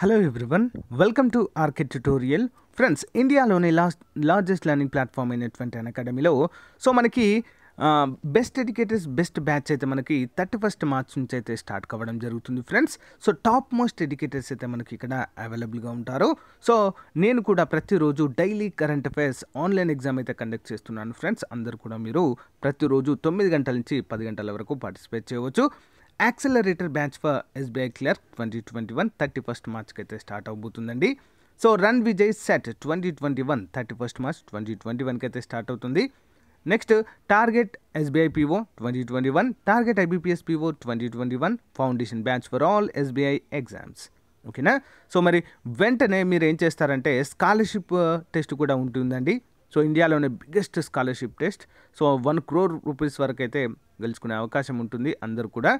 hello everyone welcome to RK tutorial friends ఇండియాలోనే last largest learning platform అయినటువంటి అన్ అకాడమీలో సో మనకి బెస్ట్ ఎడ్యుకేటర్స్ బెస్ట్ బ్యాచ్ అయితే మనకి థర్టీ ఫస్ట్ మార్చ్ నుంచి అయితే స్టార్ట్ కావడం జరుగుతుంది friends so top most educators అయితే మనకి ఇక్కడ అవైలబుల్గా ఉంటారు సో నేను కూడా ప్రతిరోజు daily current affairs online exam అయితే కండక్ట్ చేస్తున్నాను ఫ్రెండ్స్ అందరు కూడా మీరు ప్రతిరోజు తొమ్మిది గంటల నుంచి పది గంటల వరకు పార్టిసిపేట్ చేయవచ్చు accelerator batch for SBI clerk twenty twenty one thirty first మార్చ్కి అయితే స్టార్ట్ అవబోతుందండి so Ranvijay set twenty twenty one thirty first March twenty twenty వన్కి అయితే స్టార్ట్ అవుతుంది next target SBI PO twenty twenty one target IBPS PO twenty twenty one foundation batch for all SBI exams ఓకేనా so మరి వెంటనే మీరు ఏం చేస్తారంటే scholarship test కూడా ఉంటుందండి సో ఇండియాలోనే biggest scholarship test so one crore rupees వరకు అయితే గెలుచుకునే అవకాశం ఉంటుంది అందరూ కూడా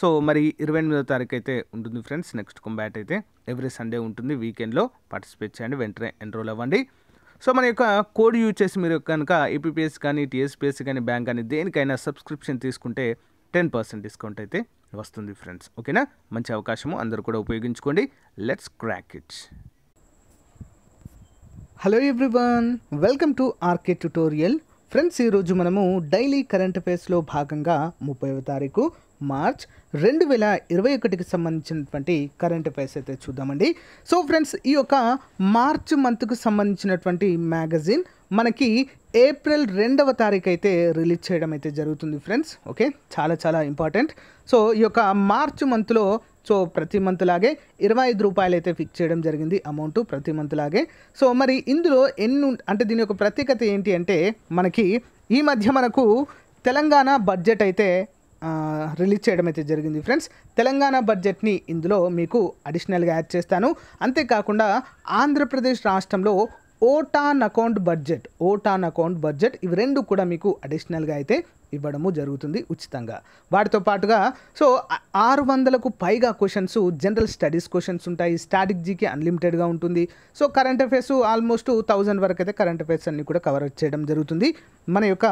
సో మరి ఇరవై ఎనిమిదో తారీఖు అయితే ఉంటుంది ఫ్రెండ్స్ నెక్స్ట్ కుంబ్యాట్ అయితే ఎవ్రీ సండే ఉంటుంది వీకెండ్లో పార్టిసిపేట్ చేయండి వెంటనే ఎన్రోల్ అవ్వండి సో మన యొక్క కోడ్ యూజ్ చేసి మీరు కనుక ఏపీఎస్ కానీ టీఎస్పిఎస్సి కానీ బ్యాంక్ కానీ దేనికైనా సబ్స్క్రిప్షన్ తీసుకుంటే టెన్ పర్సెంట్ డిస్కౌంట్ అయితే వస్తుంది ఫ్రెండ్స్ ఓకేనా మంచి అవకాశము అందరూ కూడా ఉపయోగించుకోండి let's crack it hello everyone welcome to RK tutorial friends ఈరోజు మనము డైలీ కరెంట్ అఫేర్స్లో భాగంగా ముప్పై తారీఖు మార్చ్ రెండు వేల ఇరవై ఒకటికి సంబంధించినటువంటి కరెంట్ అఫైర్స్ అయితే చూద్దామండి సో ఫ్రెండ్స్ ఈ యొక్క మార్చ్ మంత్కు సంబంధించినటువంటి మ్యాగజైన్ మనకి ఏప్రిల్ రెండవ తారీఖు అయితే రిలీజ్ చేయడం అయితే జరుగుతుంది ఫ్రెండ్స్ ఓకే చాలా చాలా ఇంపార్టెంట్ సో ఈ యొక్క మార్చ్ మంత్లో సో ప్రతి మంత్ లాగే ఇరవై ఐదు రూపాయలు అయితే ఫిక్స్ చేయడం జరిగింది అమౌంట్ ప్రతి మంత్ లాగే సో మరి ఇందులో ఎన్ని అంటే దీని యొక్క ప్రత్యేకత ఏంటి అంటే మనకి ఈ మధ్య మనకు తెలంగాణ బడ్జెట్ అయితే రిలీజ్ చేయడం అయితే జరిగింది ఫ్రెండ్స్ తెలంగాణ బడ్జెట్ని ఇందులో మీకు అడిషనల్గా యాడ్ చేస్తాను అంతేకాకుండా ఆంధ్రప్రదేశ్ రాష్ట్రంలో vote on account budget vote on account budget ఇవి రెండు కూడా మీకు అడిషనల్గా అయితే ఇవ్వడము జరుగుతుంది ఉచితంగా వాటితో పాటుగా సో ఆరు వందలకు పైగా క్వశ్చన్స్ జనరల్ స్టడీస్ క్వశ్చన్స్ ఉంటాయి జీకి అన్లిమిటెడ్గా ఉంటుంది so current affairs almost thousand వరకు అయితే కరెంట్ అఫైర్స్ అన్ని కూడా కవర్ చేయడం జరుగుతుంది మన యొక్క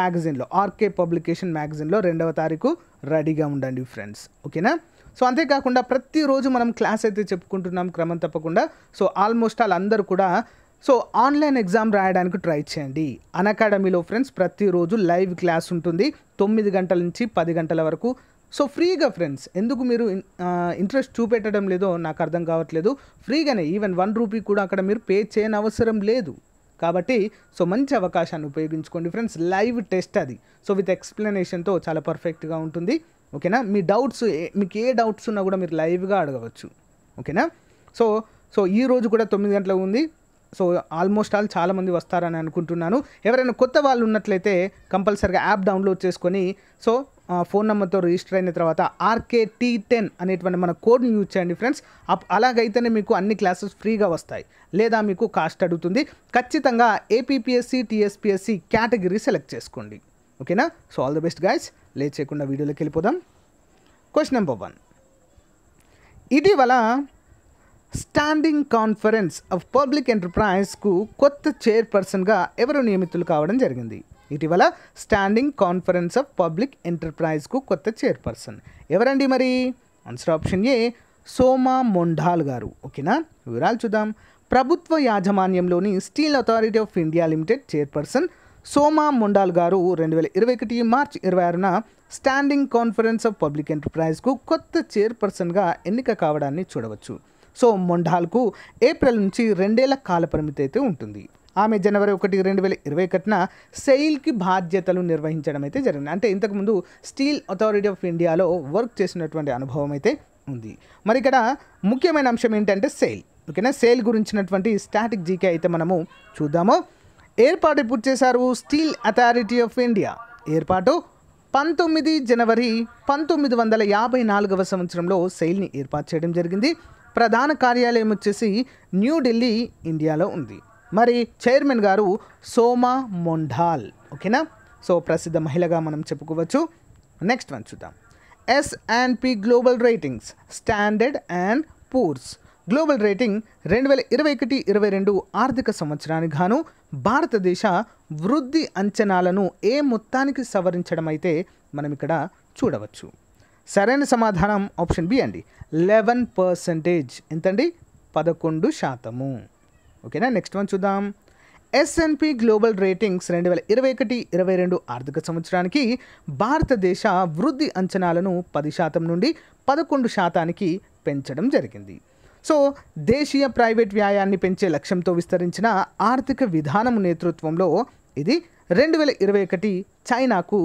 మ్యాగజైన్లో ఆర్కే పబ్లికేషన్ మ్యాగజైన్లో రెండవ తారీఖు రెడీగా ఉండండి ఫ్రెండ్స్ ఓకేనా సో అంతేకాకుండా ప్రతిరోజు మనం క్లాస్ అయితే చెప్పుకుంటున్నాం క్రమం తప్పకుండా సో ఆల్మోస్ట్ వాళ్ళందరూ కూడా సో ఆన్లైన్ ఎగ్జామ్ రాయడానికి ట్రై చేయండి అకాడమీలో ఫ్రెండ్స్ ప్రతిరోజు లైవ్ క్లాస్ ఉంటుంది తొమ్మిది గంటల నుంచి పది గంటల వరకు సో ఫ్రీగా ఫ్రెండ్స్ ఎందుకు మీరు ఇంట్రెస్ట్ చూపెట్టడం లేదో నాకు అర్థం కావట్లేదు ఫ్రీగానే ఈవెన్ వన్ రూపీ కూడా అక్కడ మీరు పే చేయని అవసరం లేదు కాబట్టి సో మంచి అవకాశాన్ని ఉపయోగించుకోండి ఫ్రెండ్స్ లైవ్ టెస్ట్ అది సో విత్ ఎక్స్ప్లెనేషన్తో చాలా పర్ఫెక్ట్గా ఉంటుంది ఓకేనా మీ డౌట్స్ మీకు ఏ డౌట్స్ ఉన్నా కూడా మీరు లైవ్గా అడగవచ్చు ఓకేనా సో సో ఈ రోజు కూడా తొమ్మిది గంటలకు ఉంది సో ఆల్మోస్ట్ ఆల్ చాలామంది వస్తారని అనుకుంటున్నాను ఎవరైనా కొత్త వాళ్ళు ఉన్నట్లయితే కంపల్సరిగా యాప్ డౌన్లోడ్ చేసుకొని సో ఫోన్ నెంబర్తో రిజిస్టర్ అయిన తర్వాత ఆర్కే టీ టెన్ అనేటువంటి మన కోడ్ని యూజ్ చేయండి ఫ్రెండ్స్ అలాగైతేనే మీకు అన్ని క్లాసెస్ ఫ్రీగా వస్తాయి లేదా మీకు కాస్ట్ అడుగుతుంది ఖచ్చితంగా ఏపీపీఎస్సి టీఎస్పీఎస్సి కేటగిరీ సెలెక్ట్ చేసుకోండి ఓకేనా so all the best guys లేచేయకుండా వీడియోలోకి వెళ్ళిపోదాం క్వశ్చన్ నెంబర్ వన్ ఇటీవల స్టాండింగ్ కాన్ఫరెన్స్ ఆఫ్ పబ్లిక్ ఎంటర్ప్రైజ్కు కొత్త చైర్పర్సన్గా ఎవరు నియమితులు కావడం జరిగింది ఇటీవల స్టాండింగ్ కాన్ఫరెన్స్ ఆఫ్ పబ్లిక్ ఎంటర్ప్రైజ్కు కొత్త చైర్పర్సన్ ఎవరండి మరి ఆన్సర్ ఆప్షన్ ఏ సోమా మొండాల్ గారు ఓకేనా వివరాలు చూద్దాం ప్రభుత్వ యాజమాన్యంలోని steel authority of India limited chairperson Soma Mondal గారు రెండు వేల ఇరవై ఒకటి మార్చి ఇరవై ఆరున స్టాండింగ్ కాన్ఫరెన్స్ ఆఫ్ పబ్లిక్ ఎంటర్ప్రైజ్కు కొత్త చైర్పర్సన్గా ఎన్నిక కావడాన్ని చూడవచ్చు సో మొండాల్కు ఏప్రిల్ నుంచి రెండేళ్ల పరిమితి అయితే ఉంటుంది ఆమె జనవరి ఒకటి రెండు వేల ఇరవై ఒకటిన సెయిల్కి బాధ్యతలు నిర్వహించడం అయితే జరిగింది అంటే ఇంతకుముందు స్టీల్ అథారిటీ ఆఫ్ ఇండియాలో వర్క్ చేసినటువంటి అనుభవం అయితే ఉంది మరి ఇక్కడ ముఖ్యమైన అంశం ఏంటంటే సెయిల్ ఓకేనా సేల్ గురించినటువంటి స్టాటిక్ జీకే అయితే మనము చూద్దాము ఏర్పాటు పూర్తి చేశారు స్టీల్ అథారిటీ ఆఫ్ ఇండియా ఏర్పాటు పంతొమ్మిది జనవరి పంతొమ్మిది వందల యాభై నాలుగవ సంవత్సరంలో సెయిల్ని ఏర్పాటు చేయడం జరిగింది ప్రధాన కార్యాలయం వచ్చేసి న్యూఢిల్లీ ఇండియాలో ఉంది మరి చైర్మన్ గారు సోమా మొండాల్ ఓకేనా సో ప్రసిద్ధ మహిళగా మనం చెప్పుకోవచ్చు నెక్స్ట్ వన్ చూద్దాం S and P global ratings standard and poor's global rating రెండు వేల ఇరవై ఒకటి ఇరవై రెండు ఆర్థిక సంవత్సరానికి గాను భారతదేశ వృద్ధి అంచనాలను ఏ మొత్తానికి సవరించడం అయితే మనం ఇక్కడ చూడవచ్చు సరైన సమాధానం ఆప్షన్ బి అండి లెవెన్ పర్సంటేజ్ ఎంతండి పదకొండు శాతము ఓకేనా నెక్స్ట్ వన్ చూద్దాం ఎస్ఎన్పి గ్లోబల్ రేటింగ్స్ రెండు వేల ఇరవై ఒకటి ఇరవై రెండు ఆర్థిక సంవత్సరానికి భారతదేశ వృద్ధి అంచనాలను పది శాతం నుండి పదకొండు శాతానికి పెంచడం జరిగింది సో దేశీయ ప్రైవేట్ వ్యాయాన్ని పెంచే లక్ష్యంతో విస్తరించిన ఆర్థిక విధానం నేతృత్వంలో ఇది రెండు వేల ఇరవై ఒకటి చైనాకు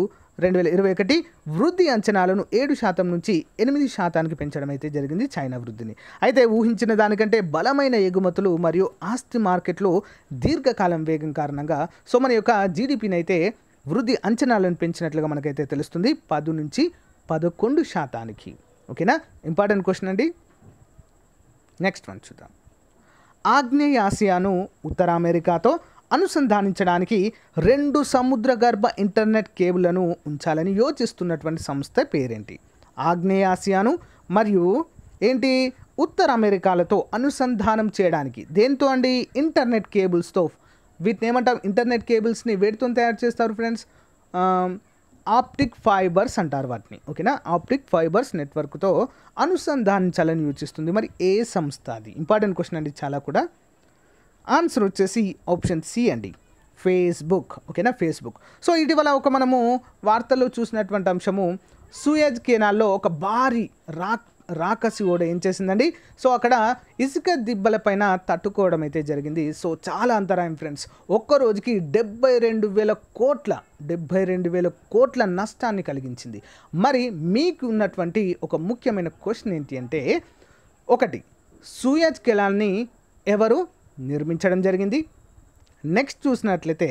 రెండు వేల ఇరవై ఒకటి వృద్ధి అంచనాలను ఏడు శాతం నుంచి ఎనిమిది శాతానికి పెంచడం అయితే జరిగింది చైనా వృద్ధిని అయితే ఊహించిన దానికంటే బలమైన ఎగుమతులు మరియు ఆస్తి మార్కెట్లు దీర్ఘకాలం వేగం కారణంగా సో మన యొక్క జీడిపిని అయితే వృద్ధి అంచనాలను పెంచినట్లుగా మనకైతే తెలుస్తుంది పది నుంచి పదకొండు శాతానికి ఓకేనా ఇంపార్టెంట్ క్వశ్చన్ అండి నెక్స్ట్ వన్ చూద్దాం ఆగ్నేయాసియాను ఉత్తర అమెరికాతో అనుసంధానించడానికి రెండు సముద్ర గర్భ ఇంటర్నెట్ కేబుల్లను ఉంచాలని యోచిస్తున్నటువంటి సంస్థ పేరేంటి ఆగ్నేయాసియాను మరియు ఏంటి ఉత్తర అమెరికాలతో అనుసంధానం చేయడానికి దేంతో అండి ఇంటర్నెట్ కేబుల్స్తో వీటిని ఏమంటాం ఇంటర్నెట్ కేబుల్స్ని వేటితో తయారు చేస్తారు ఫ్రెండ్స్ ఆప్టిక్ ఫైబర్స్ అంటారు వాటిని ఓకేనా ఆప్టిక్ ఫైబర్స్ నెట్వర్క్తో అనుసంధానించాలని యోచిస్తుంది మరి ఏ సంస్థ అది ఇంపార్టెంట్ క్వశ్చన్ అండి చాలా కూడా ఆన్సర్ వచ్చేసి ఆప్షన్ సి అండి ఫేస్బుక్ ఓకేనా ఫేస్బుక్ సో ఇటీవల ఒక మనము వార్తల్లో చూసినటువంటి అంశము సూయజ్ కెనాల్లో ఒక భారీ రాక్ రాకసి ఓడ ఏం చేసిందండి సో అక్కడ ఇసుక దిబ్బల పైన తట్టుకోవడం అయితే జరిగింది సో చాలా అంతరాయం ఫ్రెండ్స్ ఒక్క రోజుకి డెబ్బై రెండు వేల కోట్ల డెబ్బై రెండు వేల కోట్ల నష్టాన్ని కలిగించింది మరి మీకు ఉన్నటువంటి ఒక ముఖ్యమైన క్వశ్చన్ ఏంటి అంటే ఒకటి సూయజ్ కెనాల్ని ఎవరు నిర్మించడం జరిగింది నెక్స్ట్ చూసినట్లయితే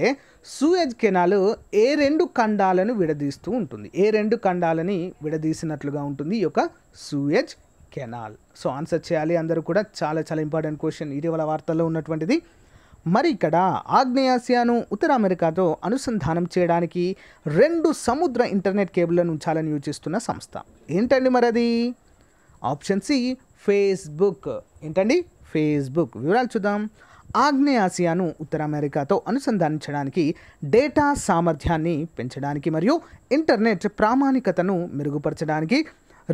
సూయజ్ కెనాలు ఏ రెండు ఖండాలను విడదీస్తూ ఉంటుంది ఏ రెండు ఖండాలని విడదీసినట్లుగా ఉంటుంది ఈ యొక్క సూయజ్ కెనాల్ సో ఆన్సర్ చేయాలి అందరూ కూడా చాలా చాలా ఇంపార్టెంట్ క్వశ్చన్ ఇటీవల వార్తల్లో ఉన్నటువంటిది మరి ఇక్కడ ఆగ్నేయాసియాను ఉత్తర అమెరికాతో అనుసంధానం చేయడానికి రెండు సముద్ర ఇంటర్నెట్ కేబుల్లను ఉంచాలని యోచిస్తున్న సంస్థ ఏంటండి మరి అది ఆప్షన్ సి ఫేస్బుక్ ఏంటండి ఫేస్బుక్ వివరాలు చూద్దాం ఆగ్నేయాసియాను ఉత్తర అమెరికాతో అనుసంధానించడానికి డేటా సామర్థ్యాన్ని పెంచడానికి మరియు ఇంటర్నెట్ ప్రామాణికతను మెరుగుపరచడానికి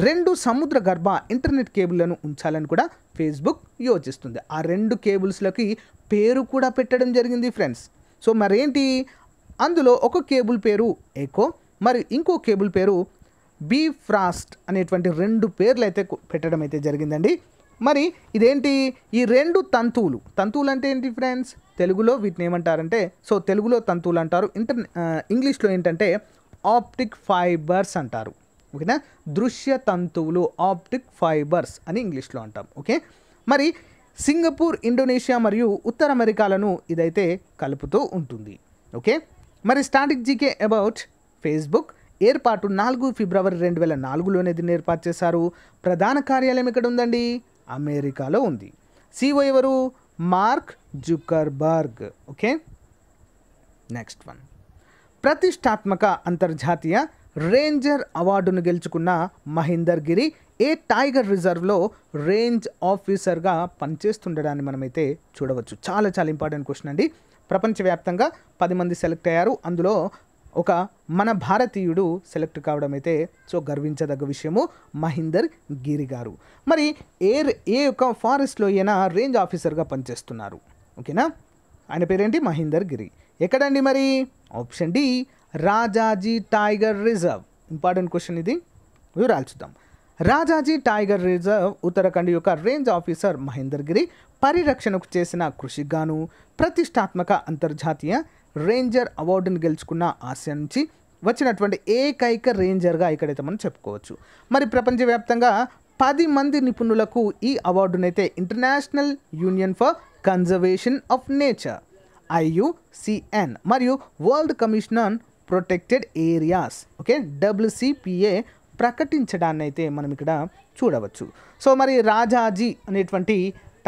రెండు సముద్ర గర్భ ఇంటర్నెట్ కేబుల్లను ఉంచాలని కూడా ఫేస్బుక్ యోచిస్తుంది ఆ రెండు కేబుల్స్లకి పేరు కూడా పెట్టడం జరిగింది ఫ్రెండ్స్ సో మరేంటి అందులో ఒక కేబుల్ పేరు ఎకో మరి ఇంకో కేబుల్ పేరు బీ ఫ్రాస్ట్ అనేటువంటి రెండు పేర్లు అయితే పెట్టడం అయితే జరిగిందండి మరి ఇదేంటి ఈ రెండు తంతువులు తంతువులు అంటే ఏంటి ఫ్రెండ్స్ తెలుగులో వీటిని ఏమంటారంటే సో తెలుగులో తంతువులు అంటారు ఇంటర్ ఇంగ్లీష్లో ఏంటంటే ఆప్టిక్ ఫైబర్స్ అంటారు ఓకేనా దృశ్య తంతువులు ఆప్టిక్ ఫైబర్స్ అని ఇంగ్లీష్లో అంటాం ఓకే మరి సింగపూర్ ఇండోనేషియా మరియు ఉత్తర అమెరికాలను ఇదైతే కలుపుతూ ఉంటుంది ఓకే మరి స్టాటిక్ జీకే అబౌట్ ఫేస్బుక్ ఏర్పాటు నాలుగు ఫిబ్రవరి రెండు వేల నాలుగులోనే దీన్ని ఏర్పాటు చేశారు ప్రధాన కార్యాలయం ఇక్కడ ఉందండి అమెరికాలో ఉంది సీఓ ఎవరు Mark Zuckerberg okay next one ప్రతిష్టాత్మక అంతర్జాతీయ రేంజర్ అవార్డును గెలుచుకున్న మహేందర్ గిరి ఏ టైగర్ రిజర్వ్లో రేంజ్ ఆఫీసర్గా పనిచేస్తుండడాన్ని మనమైతే చూడవచ్చు చాలా చాలా ఇంపార్టెంట్ క్వశ్చన్ అండి ప్రపంచవ్యాప్తంగా పది మంది సెలెక్ట్ అయ్యారు అందులో ఒక మన భారతీయుడు సెలెక్ట్ కావడం అయితే సో గర్వించదగ్గ విషయము మహీందర్ గిరి గారు మరి ఏ ఏ యొక్క ఫారెస్ట్లో అయినా రేంజ్ ఆఫీసర్గా పనిచేస్తున్నారు ఓకేనా ఆయన పేరేంటి మహీందర్ గిరి ఎక్కడండి మరి option D Rajaji tiger reserve important question ఇది వివరాలు చూద్దాం రాజాజీ టైగర్ రిజర్వ్ ఉత్తరాఖండ్ యొక్క రేంజ్ ఆఫీసర్ మహేందర్ గిరి పరిరక్షణకు చేసిన గాను ప్రతిష్టాత్మక అంతర్జాతీయ రేంజర్ అవార్డును గెలుచుకున్న ఆసియా నుంచి వచ్చినటువంటి ఏకైక రేంజర్గా ఇక్కడైతే మనం చెప్పుకోవచ్చు మరి ప్రపంచవ్యాప్తంగా పది మంది నిపుణులకు ఈ అవార్డునైతే international union for conservation of nature IUCN మరియు world commission protected areas okay WCPA ప్రకటించడాన్ని అయితే మనం ఇక్కడ చూడవచ్చు సో మరి రాజాజీ అనేటువంటి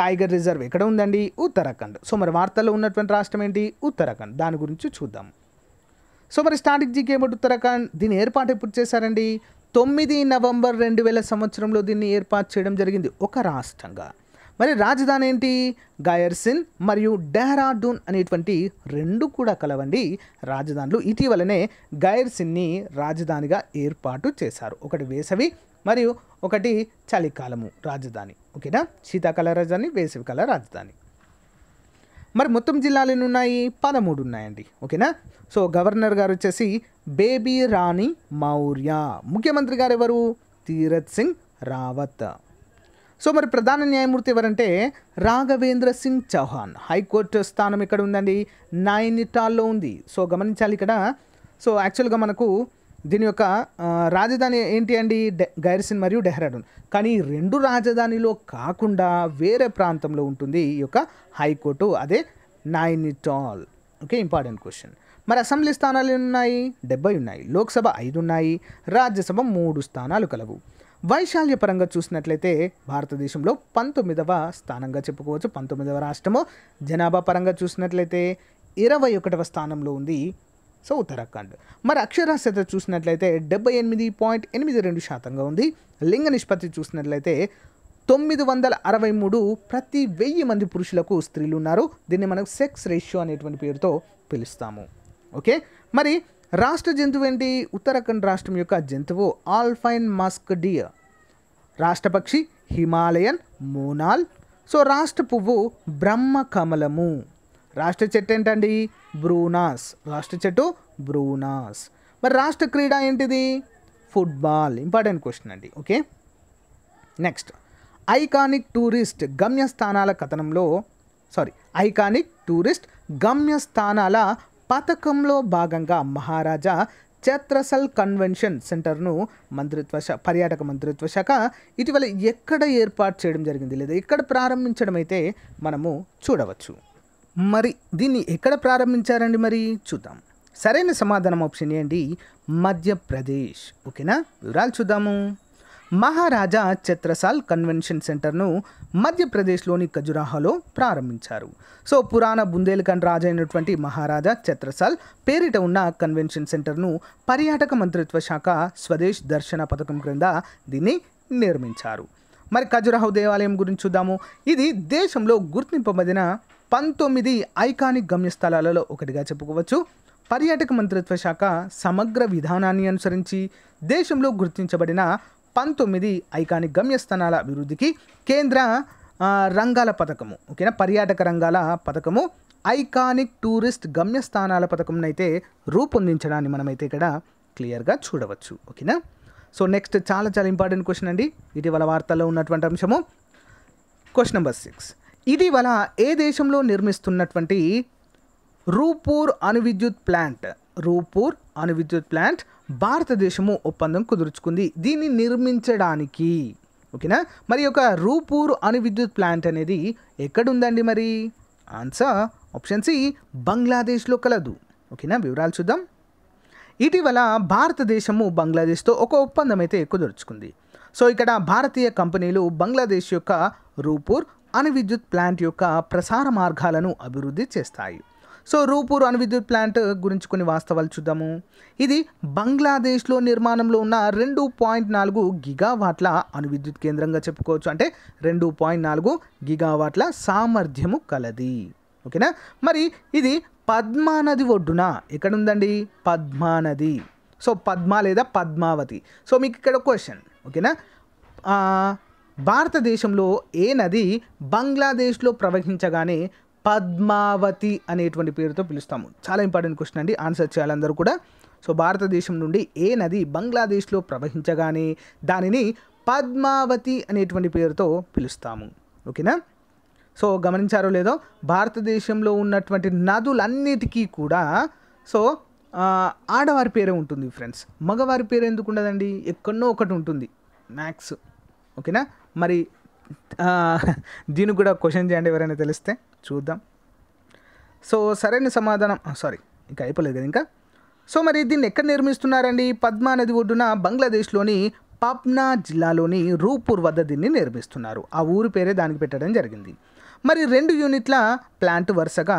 టైగర్ రిజర్వ్ ఎక్కడ ఉందండి ఉత్తరాఖండ్ సో మరి వార్తల్లో ఉన్నటువంటి రాష్ట్రం ఏంటి ఉత్తరాఖండ్ దాని గురించి చూద్దాం సో మరి స్టాటిక్ జీకే ఏమిటి ఉత్తరాఖండ్ దీని ఏర్పాటు ఎప్పుడు చేశారండి తొమ్మిది నవంబర్ రెండు వేల సంవత్సరంలో దీన్ని ఏర్పాటు చేయడం జరిగింది ఒక రాష్ట్రంగా మరి రాజధాని ఏంటి గాయర్సిన్ మరియు డెహ్రాడూన్ అనేటువంటి రెండు కూడా కలవండి రాజధానులు ఇటీవలనే గాయర్సిన్ని రాజధానిగా ఏర్పాటు చేశారు ఒకటి వేసవి మరియు ఒకటి చలికాలము రాజధాని ఓకేనా శీతాకాల రాజధాని వేసవికాల రాజధాని మరి మొత్తం జిల్లాలు ఎన్ని ఉన్నాయి పదమూడు ఉన్నాయండి ఓకేనా సో గవర్నర్ గారు వచ్చేసి బేబీ రాణి మౌర్య ముఖ్యమంత్రి గారు ఎవరు తీరత్ సింగ్ రావత్ సో మరి ప్రధాన న్యాయమూర్తి ఎవరంటే రాఘవేంద్ర సింగ్ చౌహాన్ హైకోర్టు స్థానం ఇక్కడ ఉందండి నైనిటాల్లో ఉంది సో గమనించాలి ఇక్కడ సో యాక్చువల్గా మనకు దీని యొక్క రాజధాని ఏంటి అండి గైర్సిన్ మరియు డెహ్రాడూన్ కానీ రెండు రాజధానిలో కాకుండా వేరే ప్రాంతంలో ఉంటుంది ఈ యొక్క హైకోర్టు అదే నైనిటాల్ ఓకే ఇంపార్టెంట్ క్వశ్చన్ మరి అసెంబ్లీ స్థానాలు ఉన్నాయి డెబ్బై ఉన్నాయి లోక్సభ ఐదు ఉన్నాయి రాజ్యసభ మూడు స్థానాలు కలవు వైశాల్య పరంగా చూసినట్లయితే భారతదేశంలో పంతొమ్మిదవ స్థానంగా చెప్పుకోవచ్చు పంతొమ్మిదవ రాష్ట్రము జనాభా పరంగా చూసినట్లయితే ఇరవై ఒకటవ స్థానంలో ఉంది సో ఉత్తరాఖండ్ మరి అక్షరాస్యత చూసినట్లయితే డెబ్బై ఎనిమిది పాయింట్ ఎనిమిది రెండు శాతంగా ఉంది లింగ నిష్పత్తి చూసినట్లయితే తొమ్మిది వందల అరవై మూడు ప్రతి వెయ్యి మంది పురుషులకు స్త్రీలు ఉన్నారు దీన్ని మనం సెక్స్ రేషియో అనేటువంటి పేరుతో పిలుస్తాము ఓకే మరి రాష్ట్ర జంతువు ఏంటి ఉత్తరాఖండ్ రాష్ట్రం యొక్క జంతువు ఆల్ఫైన్ మస్క్ డియర్ రాష్ట్ర పక్షి హిమాలయన్ మోనాల్ సో రాష్ట్ర పువ్వు బ్రహ్మ కమలము రాష్ట్ర చెట్టు ఏంటండి బ్రూనాస్ రాష్ట్ర చెట్టు బ్రూనాస్ మరి రాష్ట్ర క్రీడ ఏంటిది ఫుట్బాల్ ఇంపార్టెంట్ క్వశ్చన్ అండి ఓకే నెక్స్ట్ ఐకానిక్ టూరిస్ట్ గమ్యస్థానాల కథనంలో సారీ ఐకానిక్ టూరిస్ట్ గమ్యస్థానాల పథకంలో భాగంగా మహారాజా ఛత్రసల్ కన్వెన్షన్ సెంటర్ను మంత్రిత్వ శాఖ పర్యాటక మంత్రిత్వ శాఖ ఇటీవల ఎక్కడ ఏర్పాటు చేయడం జరిగింది లేదా ఎక్కడ ప్రారంభించడం అయితే మనము చూడవచ్చు మరి దీన్ని ఎక్కడ ప్రారంభించారండి మరి చూద్దాం సరైన సమాధానం ఆప్షన్ ఏంటి మధ్యప్రదేశ్ ఓకేనా వివరాలు చూద్దాము మహారాజా ఛత్రసాల్ కన్వెన్షన్ సెంటర్ను మధ్యప్రదేశ్లోని ఖజురాహోలో ప్రారంభించారు సో పురాణ బుందేల్ఖండ్ రాజైనటువంటి అయినటువంటి మహారాజా ఛత్రసాల్ పేరిట ఉన్న కన్వెన్షన్ సెంటర్ను పర్యాటక మంత్రిత్వ శాఖ స్వదేశ్ దర్శన పథకం క్రింద దీన్ని నిర్మించారు మరి ఖజురాహో దేవాలయం గురించి చూద్దాము ఇది దేశంలో గుర్తింపబడిన పంతొమ్మిది ఐకానిక్ గమ్యస్థలాలలో ఒకటిగా చెప్పుకోవచ్చు పర్యాటక మంత్రిత్వ శాఖ సమగ్ర విధానాన్ని అనుసరించి దేశంలో గుర్తించబడిన పంతొమ్మిది ఐకానిక్ గమ్యస్థానాల అభివృద్ధికి కేంద్ర రంగాల పథకము ఓకేనా పర్యాటక రంగాల పథకము ఐకానిక్ టూరిస్ట్ గమ్యస్థానాల పథకంనైతే రూపొందించడాన్ని మనమైతే ఇక్కడ క్లియర్గా చూడవచ్చు ఓకేనా సో నెక్స్ట్ చాలా చాలా ఇంపార్టెంట్ క్వశ్చన్ అండి ఇటీవల వార్తల్లో ఉన్నటువంటి అంశము క్వశ్చన్ నెంబర్ సిక్స్ ఇది వల ఏ దేశంలో నిర్మిస్తున్నటువంటి రూపూర్ అణువిద్యుత్ ప్లాంట్ రూపూర్ అణువిద్యుత్ ప్లాంట్ భారతదేశము ఒప్పందం కుదుర్చుకుంది దీన్ని నిర్మించడానికి ఓకేనా మరి ఒక రూపూర్ అణువిద్యుత్ ప్లాంట్ అనేది ఎక్కడుందండి మరి ఆన్సర్ ఆప్షన్ సి బంగ్లాదేశ్లో కలదు ఓకేనా వివరాలు చూద్దాం ఇటీవల భారతదేశము బంగ్లాదేశ్తో ఒక ఒప్పందం అయితే కుదుర్చుకుంది సో ఇక్కడ భారతీయ కంపెనీలు బంగ్లాదేశ్ యొక్క రూపూర్ అణు విద్యుత్ ప్లాంట్ యొక్క ప్రసార మార్గాలను అభివృద్ధి చేస్తాయి సో రూపూర్ విద్యుత్ ప్లాంట్ గురించి కొన్ని వాస్తవాలు చూద్దాము ఇది బంగ్లాదేశ్లో నిర్మాణంలో ఉన్న రెండు పాయింట్ నాలుగు గిగావాట్ల అణు విద్యుత్ కేంద్రంగా చెప్పుకోవచ్చు అంటే రెండు పాయింట్ నాలుగు గిగావాట్ల సామర్థ్యము కలది ఓకేనా మరి ఇది పద్మానది ఒడ్డున ఎక్కడుందండి పద్మానది సో పద్మ లేదా పద్మావతి సో మీకు ఇక్కడ క్వశ్చన్ ఓకేనా భారతదేశంలో ఏ నది బంగ్లాదేశ్లో ప్రవహించగానే పద్మావతి అనేటువంటి పేరుతో పిలుస్తాము చాలా ఇంపార్టెంట్ క్వశ్చన్ అండి ఆన్సర్ చేయాలందరూ కూడా సో భారతదేశం నుండి ఏ నది బంగ్లాదేశ్లో ప్రవహించగానే దానిని పద్మావతి అనేటువంటి పేరుతో పిలుస్తాము ఓకేనా సో గమనించారో లేదో భారతదేశంలో ఉన్నటువంటి నదులన్నిటికీ కూడా సో ఆడవారి పేరే ఉంటుంది ఫ్రెండ్స్ మగవారి పేరు ఎందుకు ఉండదండి ఎక్కడో ఒకటి ఉంటుంది మ్యాథ్స్ ఓకేనా మరి దీనికి కూడా క్వశ్చన్ చేయండి ఎవరైనా తెలిస్తే చూద్దాం సో సరైన సమాధానం సారీ ఇంకా అయిపోలేదు కదా ఇంకా సో మరి దీన్ని ఎక్కడ నిర్మిస్తున్నారండి పద్మా నది ఒడ్డున బంగ్లాదేశ్లోని పాప్నా జిల్లాలోని రూపూర్ వద్ద దీన్ని నిర్మిస్తున్నారు ఆ ఊరు పేరే దానికి పెట్టడం జరిగింది మరి రెండు యూనిట్ల ప్లాంట్ వరుసగా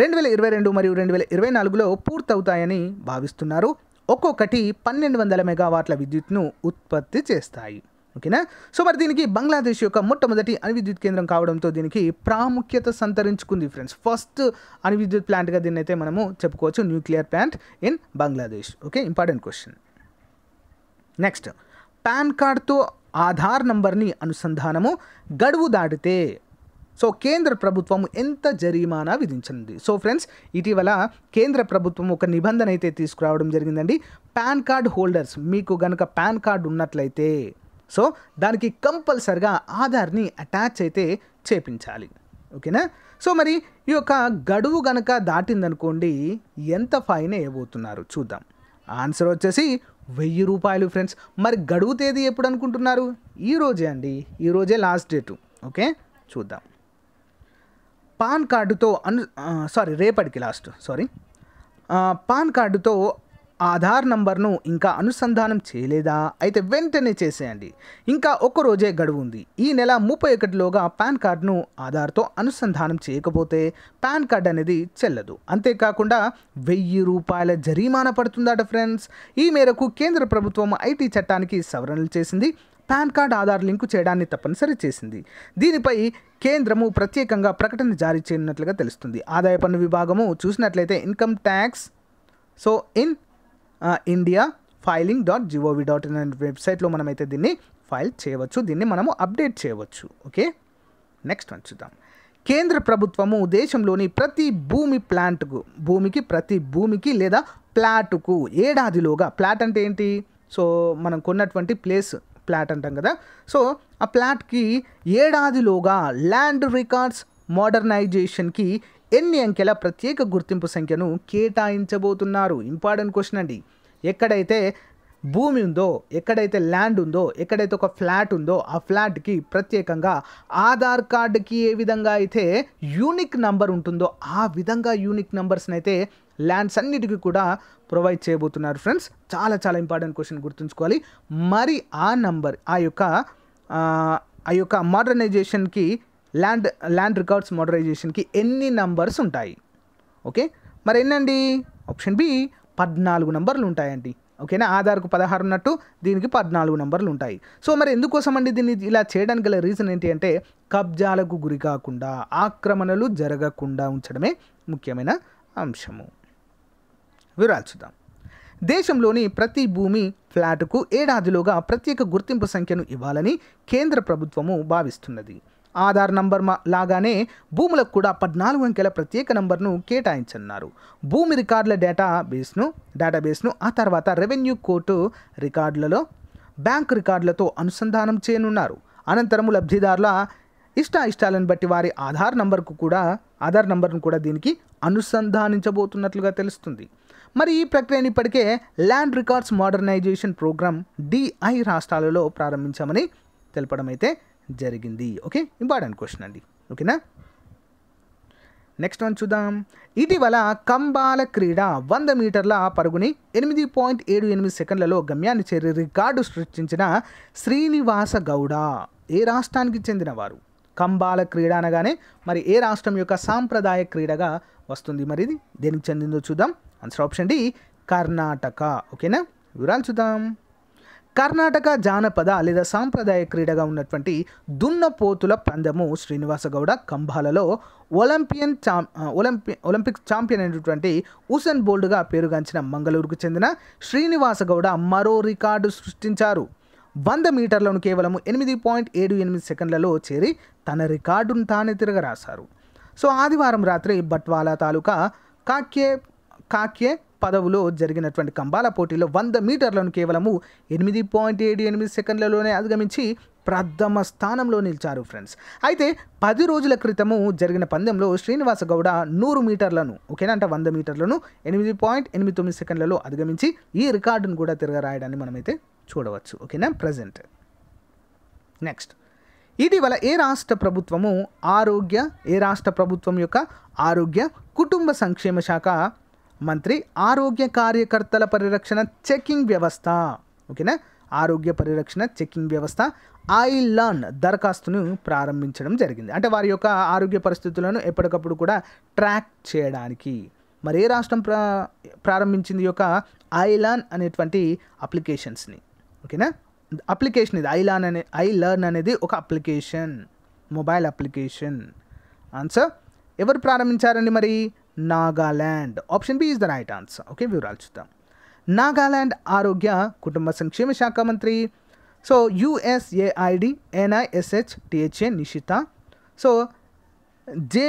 రెండు వేల ఇరవై రెండు మరియు రెండు వేల ఇరవై నాలుగులో పూర్తవుతాయని భావిస్తున్నారు ఒక్కొక్కటి పన్నెండు వందల మెగావాట్ల విద్యుత్ను ఉత్పత్తి చేస్తాయి ఓకేనా సో మరి దీనికి బంగ్లాదేశ్ యొక్క మొట్టమొదటి అణువిద్యుత్ కేంద్రం కావడంతో దీనికి ప్రాముఖ్యత సంతరించుకుంది ఫ్రెండ్స్ ఫస్ట్ అణువిద్యుత్ ప్లాంట్గా దీన్ని అయితే మనము చెప్పుకోవచ్చు nuclear plant in Bangladesh okay important question next pan కార్డ్తో ఆధార్ నంబర్ని అనుసంధానము గడువు దాటితే సో కేంద్ర ప్రభుత్వం ఎంత జరిమానా విధించింది సో ఫ్రెండ్స్ ఇటీవల కేంద్ర ప్రభుత్వం ఒక నిబంధన అయితే తీసుకురావడం జరిగిందండి పాన్ కార్డ్ హోల్డర్స్ మీకు గనక పాన్ కార్డు ఉన్నట్లయితే సో దానికి కంపల్సరిగా ఆధార్ని అటాచ్ అయితే చేపించాలి ఓకేనా సో మరి ఈ యొక్క గడువు గనక దాటిందనుకోండి ఎంత ఫైన్ వేయబోతున్నారు చూద్దాం ఆన్సర్ వచ్చేసి వెయ్యి రూపాయలు ఫ్రెండ్స్ మరి గడువు తేదీ ఎప్పుడు అనుకుంటున్నారు ఈరోజే అండి ఈరోజే లాస్ట్ డేటు ఓకే చూద్దాం పాన్ కార్డుతో అను సారీ రేపటికి లాస్ట్ సారీ పాన్ కార్డుతో ఆధార్ నంబర్ను ఇంకా అనుసంధానం చేయలేదా అయితే వెంటనే చేసేయండి ఇంకా ఒక్క రోజే గడువు ఉంది ఈ నెల ముప్పై ఒకటిలోగా పాన్ కార్డ్ను ఆధార్తో అనుసంధానం చేయకపోతే పాన్ కార్డ్ అనేది చెల్లదు అంతేకాకుండా వెయ్యి రూపాయల జరిమానా పడుతుందట ఫ్రెండ్స్ ఈ మేరకు కేంద్ర ప్రభుత్వం ఐటీ చట్టానికి సవరణలు చేసింది పాన్ కార్డ్ ఆధార్ లింకు చేయడాన్ని తప్పనిసరి చేసింది దీనిపై కేంద్రము ప్రత్యేకంగా ప్రకటన జారీ చేయనున్నట్లుగా తెలుస్తుంది ఆదాయ పన్ను విభాగము చూసినట్లయితే income tax so in India filing dot gov dot in అనే వెబ్సైట్లో మనమైతే దీన్ని ఫైల్ చేయవచ్చు దీన్ని మనము అప్డేట్ చేయవచ్చు ఓకే నెక్స్ట్ వన్ చూద్దాం కేంద్ర ప్రభుత్వము దేశంలోని ప్రతి భూమి ప్లాంట్కు భూమికి ప్రతి భూమికి లేదా ప్లాట్కు ఏడాదిలోగా ప్లాట్ అంటే ఏంటి సో మనం కొన్నటువంటి ప్లేస్ ప్లాట్ అంటాం కదా సో ఆ ప్లాట్కి ఏడాదిలోగా ల్యాండ్ రికార్డ్స్ మోడర్నైజేషన్కి ఎన్ని అంకెల ప్రత్యేక గుర్తింపు సంఖ్యను కేటాయించబోతున్నారు ఇంపార్టెంట్ క్వశ్చన్ అండి ఎక్కడైతే భూమి ఉందో ఎక్కడైతే ల్యాండ్ ఉందో ఎక్కడైతే ఒక ఫ్లాట్ ఉందో ఆ ఫ్లాట్కి ప్రత్యేకంగా ఆధార్ కార్డుకి ఏ విధంగా అయితే యూనిక్ నంబర్ ఉంటుందో ఆ విధంగా యూనిక్ నంబర్స్ని అయితే ల్యాండ్స్ అన్నిటికీ కూడా ప్రొవైడ్ చేయబోతున్నారు ఫ్రెండ్స్ చాలా చాలా ఇంపార్టెంట్ క్వశ్చన్ గుర్తుంచుకోవాలి మరి ఆ నంబర్ ఆ యొక్క ఆ యొక్క మోడర్నైజేషన్కి ల్యాండ్ ల్యాండ్ రికార్డ్స్ మోడరైజేషన్కి ఎన్ని నంబర్స్ ఉంటాయి ఓకే మరి ఎన్నండి ఆప్షన్ బి పద్నాలుగు నంబర్లు ఉంటాయండి ఓకేనా ఆధార్కు పదహారు ఉన్నట్టు దీనికి పద్నాలుగు నంబర్లు ఉంటాయి సో మరి ఎందుకోసం అండి దీన్ని ఇలా చేయడానికి గల రీజన్ ఏంటి అంటే కబ్జాలకు గురి కాకుండా ఆక్రమణలు జరగకుండా ఉంచడమే ముఖ్యమైన అంశము వివరాలు చూద్దాం దేశంలోని ప్రతి భూమి ఫ్లాట్కు ఏడాదిలోగా ప్రత్యేక గుర్తింపు సంఖ్యను ఇవ్వాలని కేంద్ర ప్రభుత్వము భావిస్తున్నది ఆధార్ నంబర్ లాగానే భూములకు కూడా పద్నాలుగు అంకెల ప్రత్యేక నంబర్ను కేటాయించన్నారు భూమి రికార్డుల డేటాబేస్ను డేటాబేస్ను ఆ తర్వాత రెవెన్యూ కోర్టు రికార్డులలో బ్యాంక్ రికార్డులతో అనుసంధానం చేయనున్నారు అనంతరము లబ్ధిదారుల ఇష్ట ఇష్టాలను బట్టి వారి ఆధార్ నంబర్కు కూడా ఆధార్ నంబర్ను కూడా దీనికి అనుసంధానించబోతున్నట్లుగా తెలుస్తుంది మరి ఈ ప్రక్రియను ఇప్పటికే land records modernization program DI రాష్ట్రాలలో ప్రారంభించామని తెలపడం అయితే జరిగింది ఓకే ఇంపార్టెంట్ క్వశ్చన్ అండి ఓకేనా నెక్స్ట్ వన్ చూద్దాం ఇటీవల కంబాల క్రీడ వంద మీటర్ల పరుగుని ఎనిమిది పాయింట్ ఏడు ఎనిమిది సెకండ్లలో గమ్యాన్ని చేరి రికార్డు సృష్టించిన శ్రీనివాస గౌడ ఏ రాష్ట్రానికి చెందినవారు కంబాల క్రీడ అనగానే మరి ఏ రాష్ట్రం యొక్క సాంప్రదాయ క్రీడగా వస్తుంది మరి ఇది దేనికి చెందిందో చూద్దాం ఆన్సర్ ఆప్షన్ డి కర్ణాటక ఓకేనా వివరాలు చూద్దాం కర్ణాటక జానపద లేదా సాంప్రదాయ క్రీడగా ఉన్నటువంటి దున్నపోతుల పందెము శ్రీనివాసగౌడ కంభాలలో ఒలింపియన్ ఒలింపి ఒలింపిక్ ఛాంపియన్ అయినటువంటి ఉసెన్ బోల్డ్గా పేరుగాంచిన మంగళూరుకు చెందిన శ్రీనివాసగౌడ మరో రికార్డు సృష్టించారు వంద మీటర్లను కేవలం ఎనిమిది పాయింట్ ఏడు ఎనిమిది సెకండ్లలో చేరి తన రికార్డును తానే తిరగరాశారు సో ఆదివారం రాత్రి బట్వాలా తాలూకా కాక్యే కాక్యే పదవులో జరిగినటువంటి కంబాల పోటీలో వంద మీటర్లను కేవలము ఎనిమిది పాయింట్ ఏడు ఎనిమిది సెకండ్లలోనే అధిగమించి ప్రథమ స్థానంలో నిలిచారు ఫ్రెండ్స్ అయితే పది రోజుల క్రితము జరిగిన పందెంలో శ్రీనివాస గౌడ నూరు మీటర్లను ఓకేనా అంటే వంద మీటర్లను ఎనిమిది పాయింట్ ఎనిమిది తొమ్మిది సెకండ్లలో అధిగమించి ఈ రికార్డును కూడా తిరగరాయడాన్ని మనమైతే చూడవచ్చు ఓకేనా ప్రజెంట్ నెక్స్ట్ ఇటీవల ఏ రాష్ట్ర ప్రభుత్వము ఆరోగ్య ఏ రాష్ట్ర ప్రభుత్వం యొక్క ఆరోగ్య కుటుంబ సంక్షేమ శాఖ మంత్రి ఆరోగ్య కార్యకర్తల పరిరక్షణ చెకింగ్ వ్యవస్థ ఓకేనా ఆరోగ్య పరిరక్షణ చెకింగ్ వ్యవస్థ ఐ లర్న్ దరఖాస్తును ప్రారంభించడం జరిగింది అంటే వారి యొక్క ఆరోగ్య పరిస్థితులను ఎప్పటికప్పుడు కూడా ట్రాక్ చేయడానికి మరి ఏ రాష్ట్రం ప్రా ప్రారంభించింది యొక్క ఐలాన్ అనేటువంటి అప్లికేషన్స్ని ఓకేనా అప్లికేషన్ ఇది ఐలాన్ అనే ఐ లర్న్ అనేది ఒక అప్లికేషన్ మొబైల్ అప్లికేషన్ ఆన్సర్ ఎవరు ప్రారంభించారండి మరి Nagaland option B is the right answer okay వివరాలు చూద్దాం నాగాల్యాండ్ ఆరోగ్య కుటుంబ సంక్షేమ శాఖ మంత్రి సో యుఎస్ఏఐడి ఎన్ఐఎస్హెచ్ టిహెచ్ఏ నిషిత సో జే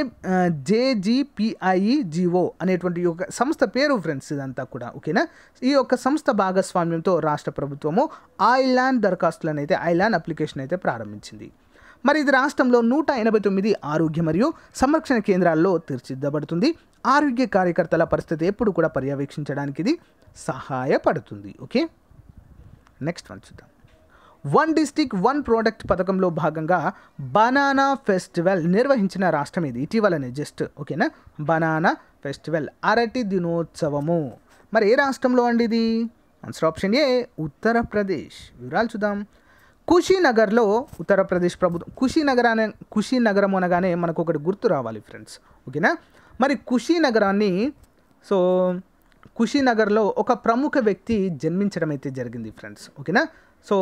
జేజీపీఐఈజిఓ అనేటువంటి ఒక సంస్థ పేరు ఫ్రెండ్స్ ఇదంతా కూడా ఓకేనా ఈ యొక్క సంస్థ భాగస్వామ్యంతో రాష్ట్ర ప్రభుత్వము ఐలాండ్ దరఖాస్తులను అయితే ఐలాండ్ అప్లికేషన్ అయితే ప్రారంభించింది మరి ఇది రాష్ట్రంలో నూట ఎనభై తొమ్మిది ఆరోగ్య మరియు సంరక్షణ కేంద్రాల్లో తీర్చిదిద్దబడుతుంది ఆరోగ్య కార్యకర్తల పరిస్థితి ఎప్పుడు కూడా పర్యవేక్షించడానికి ఇది సహాయపడుతుంది ఓకే నెక్స్ట్ వన్ చూద్దాం వన్ డిస్టిక్ వన్ ప్రోడక్ట్ పథకంలో భాగంగా బనానా ఫెస్టివల్ నిర్వహించిన రాష్ట్రం ఇది ఇటీవలనే జస్ట్ ఓకేనా బనానా ఫెస్టివల్ అరటి దినోత్సవము మరి ఏ రాష్ట్రంలో అండి ఇది ఆన్సర్ ఆప్షన్ ఏ ఉత్తరప్రదేశ్ వివరాలు చూద్దాం కుషీనగర్లో ఉత్తరప్రదేశ్ ప్రభుత్వం కుషీనగర్ అనే కుషీనగరం అనగానే మనకు ఒకటి గుర్తు రావాలి ఫ్రెండ్స్ ఓకేనా మరి కుషీనగరాన్ని సో కుషీనగర్లో ఒక ప్రముఖ వ్యక్తి జన్మించడం అయితే జరిగింది ఫ్రెండ్స్ ఓకేనా సో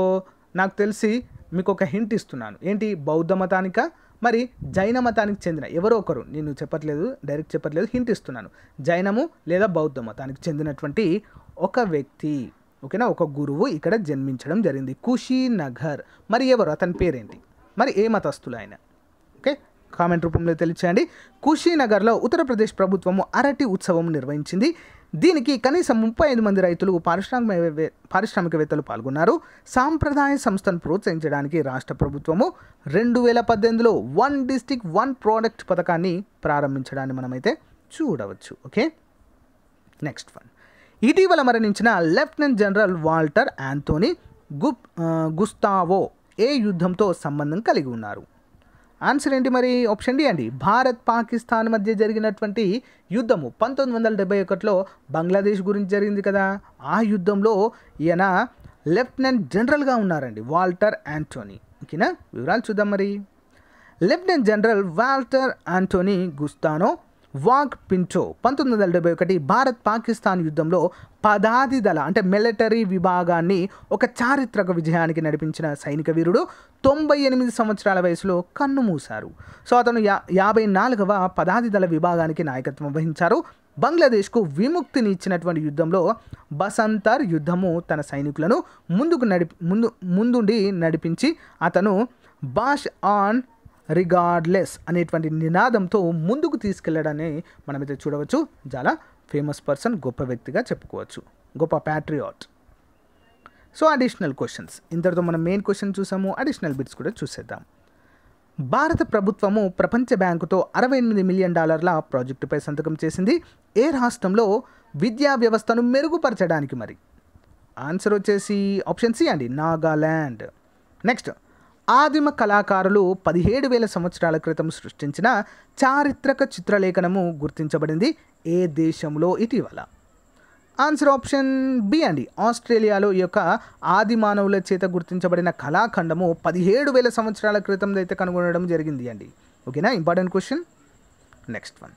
నాకు తెలిసి మీకు ఒక హింట్ ఇస్తున్నాను ఏంటి బౌద్ధ మతానిక మరి జైన మతానికి చెందిన ఎవరో ఒకరు నేను చెప్పట్లేదు డైరెక్ట్ చెప్పట్లేదు హింట్ ఇస్తున్నాను జైనము లేదా బౌద్ధ మతానికి చెందినటువంటి ఒక వ్యక్తి ఓకేనా ఒక గురువు ఇక్కడ జన్మించడం జరిగింది కుషీనగర్ మరి ఎవరు అతని పేరేంటి మరి ఏ మతస్థులు ఆయన కామెంట్ రూపంలో తెలియచేయండి కుషీనగర్లో ఉత్తరప్రదేశ్ ప్రభుత్వము అరటి ఉత్సవం నిర్వహించింది దీనికి కనీసం ముప్పై ఐదు మంది రైతులు పారిశ్రామిక పారిశ్రామికవేత్తలు పాల్గొన్నారు సాంప్రదాయ సంస్థను ప్రోత్సహించడానికి రాష్ట్ర ప్రభుత్వము రెండు వేల పద్దెనిమిదిలో వన్ డిస్టిక్ వన్ ప్రోడక్ట్ పథకాన్ని ప్రారంభించడాన్ని మనమైతే చూడవచ్చు ఓకే నెక్స్ట్ వన్ ఇటీవల మరణించిన లెఫ్టినెంట్ జనరల్ వాల్టర్ యాంతోని గుప్ గుస్తావో ఏ యుద్ధంతో సంబంధం కలిగి ఉన్నారు ఆన్సర్ ఏంటి మరి ఆప్షన్ డి అండి భారత్ పాకిస్తాన్ మధ్య జరిగినటువంటి యుద్ధము పంతొమ్మిది వందల డెబ్బై ఒకటిలో బంగ్లాదేశ్ గురించి జరిగింది కదా ఆ యుద్ధంలో ఈయన లెఫ్టినెంట్ జనరల్గా ఉన్నారండి వాల్టర్ యాంటోనీ ఓకేనా వివరాలు చూద్దాం మరి లెఫ్టినెంట్ జనరల్ వాల్టర్ యాంటోనీ గుస్తానో వాగ్ పింటో పంతొమ్మిది వందల డెబ్బై ఒకటి భారత్ పాకిస్తాన్ యుద్ధంలో పదాది దళ అంటే మిలిటరీ విభాగాన్ని ఒక చారిత్రక విజయానికి నడిపించిన సైనిక వీరుడు తొంభై ఎనిమిది సంవత్సరాల వయసులో మూశారు సో అతను యా యాభై నాలుగవ పదాది దళ విభాగానికి నాయకత్వం వహించారు బంగ్లాదేశ్కు విముక్తిని ఇచ్చినటువంటి యుద్ధంలో బసంతర్ యుద్ధము తన సైనికులను ముందుకు నడి ముందు ముందుండి నడిపించి అతను బాష్ ఆన్ రిగార్డ్లెస్ అనేటువంటి నినాదంతో ముందుకు తీసుకెళ్లడాన్ని మనమైతే చూడవచ్చు చాలా ఫేమస్ పర్సన్ గొప్ప వ్యక్తిగా చెప్పుకోవచ్చు గొప్ప ప్యాట్రియాట్ సో అడిషనల్ క్వశ్చన్స్ ఇంతటితో మనం మెయిన్ క్వశ్చన్ చూసాము అడిషనల్ బిట్స్ కూడా చూసేద్దాం భారత ప్రభుత్వము ప్రపంచ బ్యాంకుతో అరవై ఎనిమిది మిలియన్ డాలర్ల ప్రాజెక్టుపై సంతకం చేసింది ఏ రాష్ట్రంలో విద్యా వ్యవస్థను మెరుగుపరచడానికి మరి ఆన్సర్ వచ్చేసి ఆప్షన్ సి అండి నాగాల్యాండ్ నెక్స్ట్ ఆదిమ కళాకారులు పదిహేడు వేల సంవత్సరాల క్రితం సృష్టించిన చారిత్రక చిత్రలేఖనము గుర్తించబడింది ఏ దేశంలో ఇటీవల ఆన్సర్ ఆప్షన్ బి అండి ఆస్ట్రేలియాలో ఈ యొక్క ఆదిమానవుల చేత గుర్తించబడిన కళాఖండము పదిహేడు వేల సంవత్సరాల క్రితం అయితే కనుగొనడం జరిగింది అండి ఓకేనా ఇంపార్టెంట్ క్వశ్చన్ నెక్స్ట్ వన్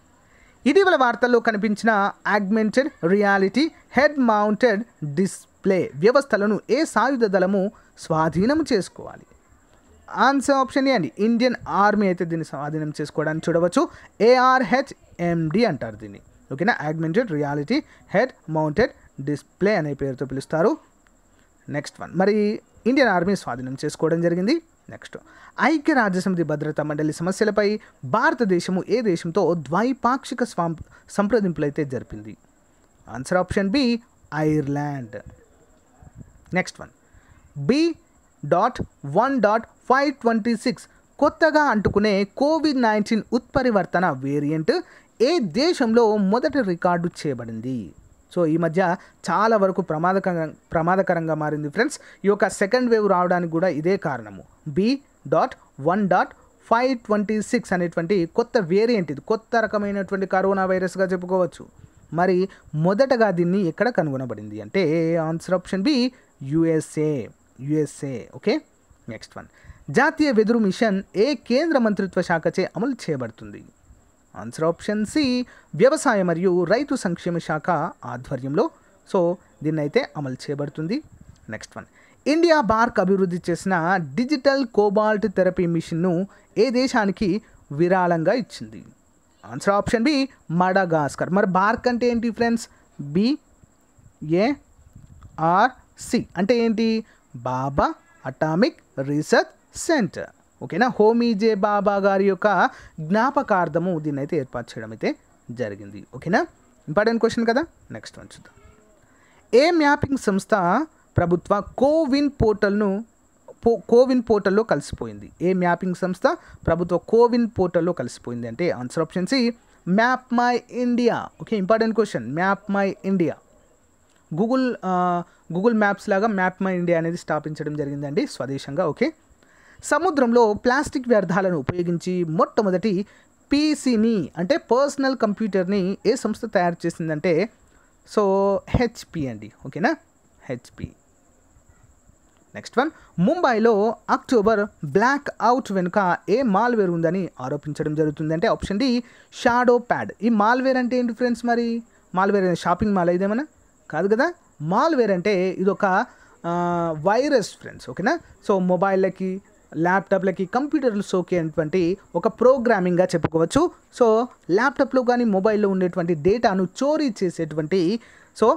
ఇటీవల వార్తల్లో కనిపించిన augmented reality head mounted display వ్యవస్థలను ఏ సాయుధ దళము స్వాధీనం చేసుకోవాలి ఆన్సర్ ఆప్షన్ ఏ అండి ఇండియన్ ఆర్మీ అయితే దీన్ని స్వాధీనం చేసుకోవడానికి చూడవచ్చు ఏఆర్హెచ్ఎండి అంటారు దీన్ని ఓకేనా augmented reality head mounted display అనే పేరుతో పిలుస్తారు నెక్స్ట్ వన్ మరి ఇండియన్ ఆర్మీ స్వాధీనం చేసుకోవడం జరిగింది నెక్స్ట్ ఐక్యరాజ్యసమితి భద్రతా మండలి సమస్యలపై భారతదేశము ఏ దేశంతో ద్వైపాక్షిక స్వాం సంప్రదింపులైతే జరిపింది answer option B Ireland next one B dot one dot five twenty six కొత్తగా అంటుకునే కోవిడ్ నైన్టీన్ ఉత్పరివర్తన వేరియంట్ ఏ దేశంలో మొదట రికార్డు చేయబడింది సో ఈ మధ్య చాలా వరకు ప్రమాదకరంగా ప్రమాదకరంగా మారింది ఫ్రెండ్స్ ఈ యొక్క సెకండ్ వేవ్ రావడానికి కూడా ఇదే కారణము B dot one dot five twenty six అనేటువంటి కొత్త వేరియంట్ ఇది కొత్త రకమైనటువంటి కరోనా వైరస్గా చెప్పుకోవచ్చు మరి మొదటగా దీన్ని ఎక్కడ కనుగొనబడింది అంటే answer option B USA USA okay next one జాతీయ వెదురు మిషన్ ఏ కేంద్ర మంత్రిత్వ శాఖచే అమలు చేయబడుతుంది ఆన్సర్ ఆప్షన్ సి వ్యవసాయ మరియు రైతు సంక్షేమ శాఖ ఆధ్వర్యంలో సో దీన్నైతే అమలు చేయబడుతుంది నెక్స్ట్ వన్ ఇండియా బార్క్ అభివృద్ధి చేసిన డిజిటల్ కోబాల్ట్ థెరపీ మిషన్ను ఏ దేశానికి విరాళంగా ఇచ్చింది ఆన్సర్ ఆప్షన్ బి మడగాస్కర్ మరి బార్క్ అంటే ఏంటి friends B A R C అంటే ఏంటి బాబా అటామిక్ రీసెర్చ్ సెంటర్ ఓకేనా హోమీజే బాబా గారి యొక్క జ్ఞాపకార్థము దీన్ని అయితే ఏర్పాటు చేయడం అయితే జరిగింది ఓకేనా ఇంపార్టెంట్ క్వశ్చన్ కదా నెక్స్ట్ వన్ చూద్దాం ఏ మ్యాపింగ్ సంస్థ ప్రభుత్వ కోవిన్ పోర్టల్ను పో కోవిన్ పోర్టల్లో కలిసిపోయింది ఏ మ్యాపింగ్ సంస్థ ప్రభుత్వ కోవిన్ పోర్టల్లో కలిసిపోయింది అంటే answer option C map my India okay important question map my India Google Google maps లాగా మ్యాప్ మై ఇండియా అనేది స్థాపించడం జరిగిందండి స్వదేశంగా ఓకే సముద్రంలో ప్లాస్టిక్ వ్యర్థాలను ఉపయోగించి మొట్టమొదటి పీసీని అంటే పర్సనల్ కంప్యూటర్ని ఏ సంస్థ తయారు చేసిందంటే సో హెచ్పి అండి ఓకేనా హెచ్పి నెక్స్ట్ వన్ ముంబైలో అక్టోబర్ బ్లాక్ అవుట్ వెనుక ఏ మాల్వేర్ ఉందని ఆరోపించడం జరుగుతుంది అంటే ఆప్షన్ డి షాడో ప్యాడ్ ఈ మాల్వేర్ అంటే ఏంటి ఫ్రెండ్స్ మరి మాల్వేర్ షాపింగ్ మాల్ ఇదేమన్నా కాదు కదా మాల్వేర్ అంటే ఇదొక వైరస్ ఫ్రెండ్స్ ఓకేనా సో మొబైల్లకి ల్యాప్టాప్లకి కంప్యూటర్లు సోకేటువంటి ఒక ప్రోగ్రామింగ్గా చెప్పుకోవచ్చు సో ల్యాప్టాప్లో కానీ మొబైల్లో ఉండేటువంటి డేటాను చోరీ చేసేటువంటి సో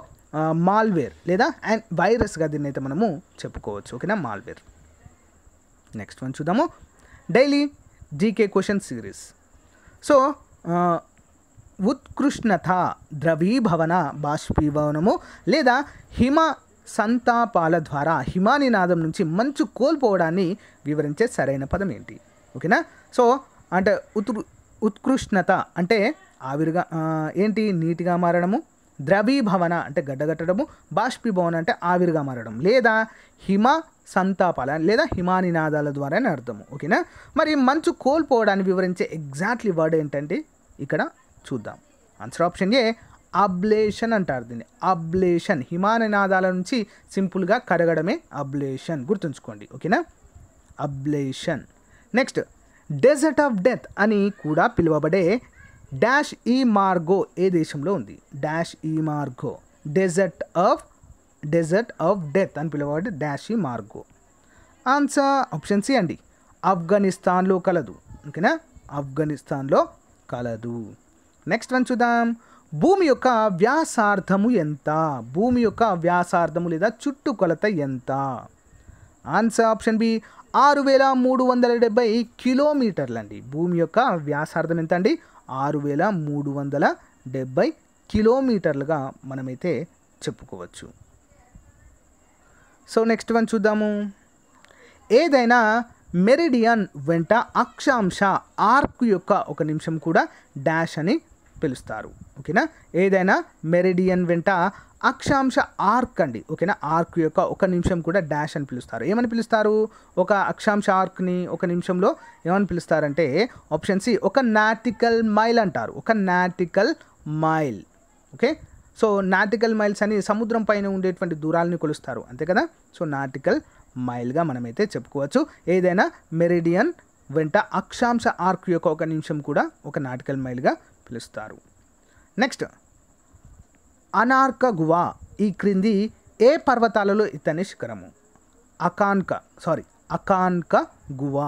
మాల్వేర్ లేదా అండ్ వైరస్గా దీన్ని అయితే మనము చెప్పుకోవచ్చు ఓకేనా మాల్వేర్ నెక్స్ట్ వన్ చూద్దాము daily GK question series so ఉత్కృష్ణత ద్రవీభవన బాష్పీభవనము లేదా హిమ సంతాపాల ద్వారా హిమానినాదం నుంచి మంచు కోల్పోవడాన్ని వివరించే సరైన పదం ఏంటి ఓకేనా సో అంటే ఉత్కృ ఉత్కృష్ణత అంటే ఆవిరిగా ఏంటి నీటిగా మారడము ద్రవీభవన అంటే గడ్డగట్టడము బాష్పీభవన అంటే ఆవిరిగా మారడం లేదా హిమ సంతాపాల లేదా హిమానినాదాల ద్వారానే అర్థము ఓకేనా మరి మంచు కోల్పోవడాన్ని వివరించే ఎగ్జాక్ట్లీ వర్డ్ ఏంటంటే ఇక్కడ చూద్దాం ఆన్సర్ ఆప్షన్ ఏ అబ్లేషన్ అంటారు దీన్ని అబ్లేషన్ హిమానినాదాల నుంచి సింపుల్గా కరగడమే అబ్లేషన్ గుర్తుంచుకోండి ఓకేనా ablation next desert of death అని కూడా పిలువబడే డాష్ ఈ మార్గో ఏ దేశంలో ఉంది డాష్ ఈ Margo desert of desert of death అని పిలువబడే డాష్ ఈ మార్గో ఆన్సర్ ఆప్షన్ సి అండి ఆఫ్ఘనిస్తాన్లో కలదు ఓకేనా ఆఫ్ఘనిస్తాన్లో కలదు నెక్స్ట్ వన్ చూద్దాం భూమి యొక్క వ్యాసార్థము ఎంత భూమి యొక్క వ్యాసార్థము లేదా చుట్టుకొలత ఎంత ఆన్సర్ ఆప్షన్ బి ఆరు వేల మూడు వందల డెబ్బై కిలోమీటర్లు అండి భూమి యొక్క వ్యాసార్థం ఎంత అండి ఆరు వేల మూడు వందల డెబ్బై కిలోమీటర్లుగా మనమైతే చెప్పుకోవచ్చు సో నెక్స్ట్ వన్ చూద్దాము ఏదైనా మెరిడియన్ వెంట అక్షాంశ ఆర్క్ యొక్క ఒక నిమిషం కూడా డాష్ అని పిలుస్తారు ఓకేనా ఏదైనా మెరిడియన్ వెంట అక్షాంశ ఆర్క్ అండి ఓకేనా ఆర్క్ యొక్క ఒక నిమిషం కూడా డాష్ అని పిలుస్తారు ఏమని పిలుస్తారు ఒక అక్షాంశ ఆర్క్ని ఒక నిమిషంలో ఏమని పిలుస్తారంటే ఆప్షన్ సి ఒక నాటికల్ మైల్ అంటారు ఒక nautical mile okay so nautical miles అని సముద్రం పైన ఉండేటువంటి దూరాలని కొలుస్తారు అంతే కదా సో నాటికల్ మైల్గా మనమైతే చెప్పుకోవచ్చు ఏదైనా మెరిడియన్ వెంట అక్షాంశ ఆర్క్ యొక్క ఒక నిమిషం కూడా ఒక నాటికల్ మైల్గా పిలుస్తారు నెక్స్ట్ అనార్క గువా ఈ క్రింది ఏ పర్వతాలలో ఇతని శిఖరము అకాన్క సారీ అకాన్క గువా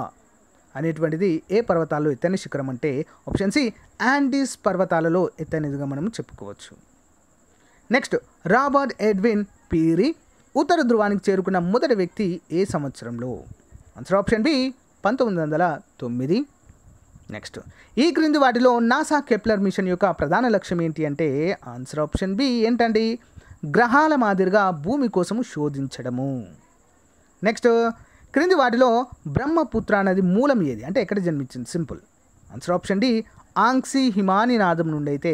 అనేటువంటిది ఏ పర్వతాలలో ఇతని శిఖరం అంటే ఆప్షన్ సి యాండీస్ పర్వతాలలో ఇతనిదిగా మనం చెప్పుకోవచ్చు నెక్స్ట్ రాబర్ట్ ఎడ్విన్ పీరి ఉత్తర ధ్రువానికి చేరుకున్న మొదటి వ్యక్తి ఏ సంవత్సరంలో ఆన్సర్ ఆప్షన్ బి పంతొమ్మిది వందల తొమ్మిది నెక్స్ట్ ఈ క్రింది వాటిలో నాసా కెప్లర్ మిషన్ యొక్క ప్రధాన లక్ష్యం ఏంటి అంటే ఆన్సర్ ఆప్షన్ బి ఏంటండి గ్రహాల మాదిరిగా భూమి కోసం శోధించడము నెక్స్ట్ క్రింది వాటిలో బ్రహ్మపుత్ర అనేది మూలం ఏది అంటే ఎక్కడ జన్మించింది simple answer option D Angsi హిమాని నాదం నుండి అయితే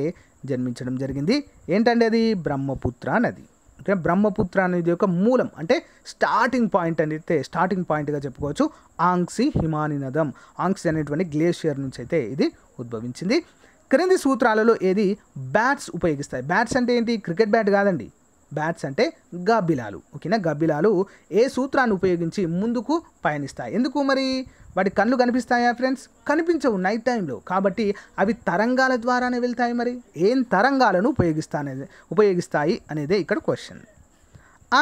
జన్మించడం జరిగింది ఏంటంటే అది బ్రహ్మపుత్ర నది ఓకే బ్రహ్మపుత్ర అనేది ఒక మూలం అంటే స్టార్టింగ్ పాయింట్ అయితే స్టార్టింగ్ పాయింట్గా చెప్పుకోవచ్చు ఆంగ్సి హిమాని నదం ఆంగ్సి అనేటువంటి గ్లేషియర్ నుంచి అయితే ఇది ఉద్భవించింది క్రింది సూత్రాలలో ఏది బ్యాట్స్ ఉపయోగిస్తాయి బ్యాట్స్ అంటే ఏంటి క్రికెట్ బ్యాట్ కాదండి బ్యాట్స్ అంటే గబ్బిలాలు ఓకేనా గబ్బిలాలు ఏ సూత్రాన్ని ఉపయోగించి ముందుకు పయనిస్తాయి ఎందుకు మరి వాటి కళ్ళు కనిపిస్తాయా ఫ్రెండ్స్ కనిపించవు నైట్ టైంలో కాబట్టి అవి తరంగాల ద్వారానే వెళ్తాయి మరి ఏం తరంగాలను ఉపయోగిస్తానే ఉపయోగిస్తాయి అనేదే ఇక్కడ క్వశ్చన్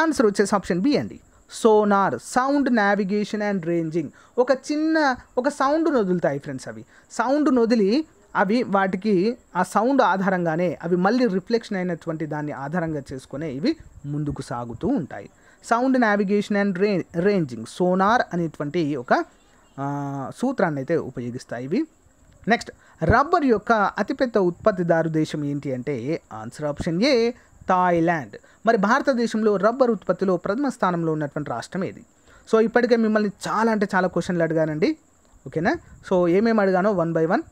ఆన్సర్ వచ్చేసి ఆప్షన్ బి అండి sonar sound navigation and ranging ఒక చిన్న ఒక సౌండ్ను వదులుతాయి ఫ్రెండ్స్ అవి సౌండ్ను వదిలి అవి వాటికి ఆ సౌండ్ ఆధారంగానే అవి మళ్ళీ రిఫ్లెక్షన్ అయినటువంటి దాన్ని ఆధారంగా చేసుకునే ఇవి ముందుకు సాగుతూ ఉంటాయి సౌండ్ నావిగేషన్ అండ్ రే రేంజింగ్ సోనార్ అనేటువంటి ఒక సూత్రాన్ని అయితే ఉపయోగిస్తాయి ఇవి నెక్స్ట్ రబ్బర్ యొక్క అతిపెద్ద ఉత్పత్తిదారు దేశం ఏంటి అంటే ఆన్సర్ ఆప్షన్ ఏ థాయిలాండ్ మరి భారతదేశంలో రబ్బర్ ఉత్పత్తిలో ప్రథమ స్థానంలో ఉన్నటువంటి రాష్ట్రం ఏది సో ఇప్పటికే మిమ్మల్ని చాలా అంటే చాలా క్వశ్చన్లు అడిగానండి ఓకేనా సో ఏమేమి అడిగానో వన్ బై వన్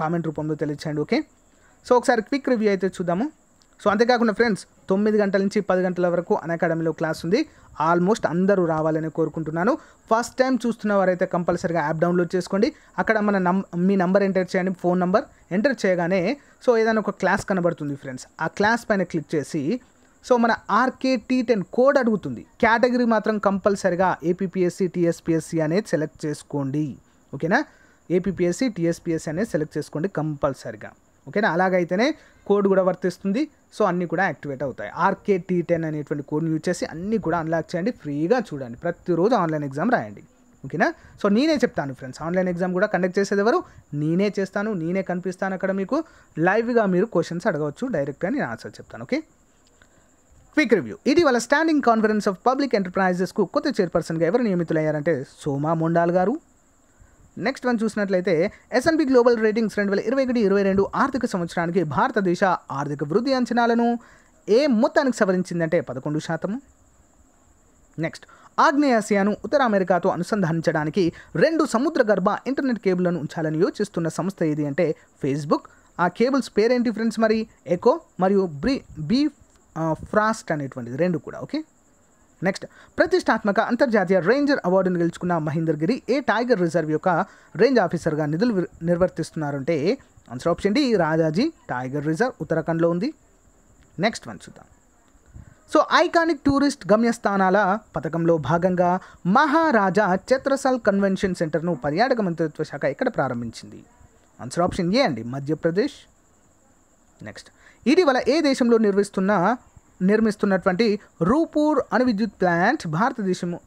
కామెంట్ రూపంలో తెలియచేయండి ఓకే సో ఒకసారి క్విక్ రివ్యూ అయితే చూద్దాము సో అంతేకాకుండా ఫ్రెండ్స్ తొమ్మిది గంటల నుంచి పది గంటల వరకు అన్ అకాడమీలో క్లాస్ ఉంది ఆల్మోస్ట్ అందరూ రావాలని కోరుకుంటున్నాను ఫస్ట్ టైం చూస్తున్న వారైతే కంపల్సరీగా యాప్ డౌన్లోడ్ చేసుకోండి అక్కడ మన నం మీ నంబర్ ఎంటర్ చేయండి ఫోన్ నంబర్ ఎంటర్ చేయగానే సో ఏదైనా ఒక క్లాస్ కనబడుతుంది ఫ్రెండ్స్ ఆ క్లాస్ పైన క్లిక్ చేసి సో మన ఆర్కే టీ టెన్ కోడ్ అడుగుతుంది కేటగిరీ మాత్రం కంపల్సరిగా ఏపీపీఎస్సి టీఎస్పిఎస్సి అనేది సెలెక్ట్ చేసుకోండి ఓకేనా ఏపీఎస్సి టీఎస్పిఎస్సి అనేది సెలెక్ట్ చేసుకోండి కంపల్సరిగా ఓకేనా అలాగైతేనే కోడ్ కూడా వర్తిస్తుంది సో అన్నీ కూడా యాక్టివేట్ అవుతాయి ఆర్కే టీ టెన్ అనేటువంటి కోడ్ని యూజ్ చేసి అన్నీ కూడా అన్లాక్ చేయండి ఫ్రీగా చూడండి ప్రతిరోజు ఆన్లైన్ ఎగ్జామ్ రాయండి ఓకేనా సో నేనే చెప్తాను ఫ్రెండ్స్ ఆన్లైన్ ఎగ్జామ్ కూడా కండక్ట్ చేసేది ఎవరు నేనే చేస్తాను నేనే కనిపిస్తాను అక్కడ మీకు లైవ్గా మీరు క్వశ్చన్స్ అడగవచ్చు డైరెక్ట్గా నేను ఆన్సర్ చెప్తాను ఓకే క్విక్ రివ్యూ ఇటీవల స్టాండింగ్ కాన్ఫరెన్స్ ఆఫ్ పబ్లిక్ ఎంటర్ప్రైజెస్కు కొత్త చైర్పర్సన్గా ఎవరు నియమితులయ్యారంటే సోమా మొండాల్ గారు నెక్స్ట్ వన్ చూసినట్లయితే ఎస్ఎన్బి గ్లోబల్ రేటింగ్స్ రెండు వేల ఇరవై ఒకటి ఇరవై రెండు ఆర్థిక సంవత్సరానికి భారతదేశ ఆర్థిక వృద్ధి అంచనాలను ఏ మొత్తానికి సవరించిందంటే పదకొండు శాతం నెక్స్ట్ ఆగ్నేయాసియాను ఉత్తర అమెరికాతో అనుసంధానించడానికి రెండు సముద్ర గర్భ ఇంటర్నెట్ కేబుల్లను ఉంచాలని యోచిస్తున్న సంస్థ ఏది అంటే ఫేస్బుక్ ఆ కేబుల్స్ పేరేంటి ఫ్రెండ్స్ మరి ఎకో మరియు బ్రీ బీ ఫ్రాస్ట్ అనేటువంటిది రెండు కూడా ఓకే నెక్స్ట్ ప్రతిష్టాత్మక అంతర్జాతీయ రేంజర్ అవార్డును గెలుచుకున్న మహేందర్ గిరి ఏ టైగర్ రిజర్వ్ యొక్క రేంజ్ ఆఫీసర్గా నిధులు నిర్వర్తిస్తున్నారంటే answer option D Rajaji tiger reserve ఉత్తరాఖండ్లో ఉంది నెక్స్ట్ వన్ చూద్దాం సో ఐకానిక్ టూరిస్ట్ గమ్యస్థానాల పథకంలో భాగంగా మహారాజా చిత్రసల్ కన్వెన్షన్ సెంటర్ను పర్యాటక మంత్రిత్వ శాఖ ఎక్కడ ప్రారంభించింది ఆన్సర్ ఆప్షన్ ఏ అండి మధ్యప్రదేశ్ నెక్స్ట్ ఇటీవల ఏ దేశంలో నిర్వహిస్తున్న నిర్మిస్తున్నటువంటి రూపూర్ అణు విద్యుత్ ప్లాంట్ భారతదేశము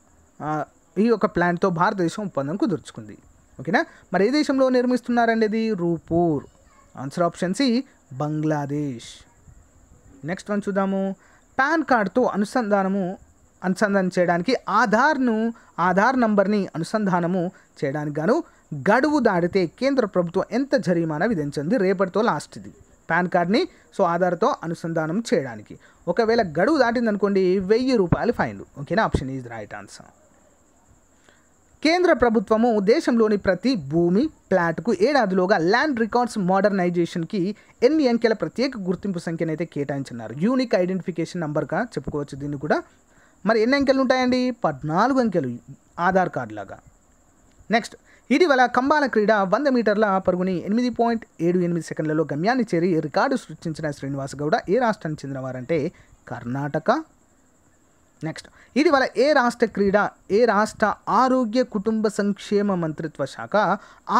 ఈ యొక్క ప్లాంట్తో భారతదేశం ఒప్పందం కుదుర్చుకుంది ఓకేనా మరి ఏ దేశంలో నిర్మిస్తున్నారండి ఇది Rooppur answer option C Bangladesh next one చూద్దాము పాన్ కార్డ్తో అనుసంధానము అనుసంధానం చేయడానికి ఆధార్ను ఆధార్ నంబర్ని అనుసంధానము చేయడానికి గాను గడువు దాటితే కేంద్ర ప్రభుత్వం ఎంత జరిమానా విధించింది రేపటితో లాస్ట్ది పాన్ కార్డ్ని సో ఆధార్తో అనుసంధానం చేయడానికి ఒకవేళ గడువు దాటిందనుకోండి వెయ్యి రూపాయలు ఫైన్లు ఓకేనా ఆప్షన్ ఈజ్ రైట్ ఆన్సర్ కేంద్ర ప్రభుత్వము దేశంలోని ప్రతి భూమి ప్లాట్కు ఏడాదిలోగా ల్యాండ్ రికార్డ్స్ మోడర్నైజేషన్కి ఎన్ని అంకెల ప్రత్యేక గుర్తింపు సంఖ్యను అయితే కేటాయించున్నారు యూనిక్ ఐడెంటిఫికేషన్ నెంబర్గా చెప్పుకోవచ్చు దీన్ని కూడా మరి ఎన్ని అంకెలు ఉంటాయండి పద్నాలుగు అంకెలు ఆధార్ కార్డు లాగా నెక్స్ట్ ఇటీవల కంబాల క్రీడ వంద మీటర్ల పరుగుని ఎనిమిది పాయింట్ ఏడు ఎనిమిది సెకండ్లలో గమ్యాన్ని చేరి రికార్డు సృష్టించిన శ్రీనివాస్ గౌడ ఏ రాష్ట్రానికి చెందినవారంటే కర్ణాటక నెక్స్ట్ ఇటీవల ఏ రాష్ట్ర క్రీడ ఏ రాష్ట్ర ఆరోగ్య కుటుంబ సంక్షేమ మంత్రిత్వ శాఖ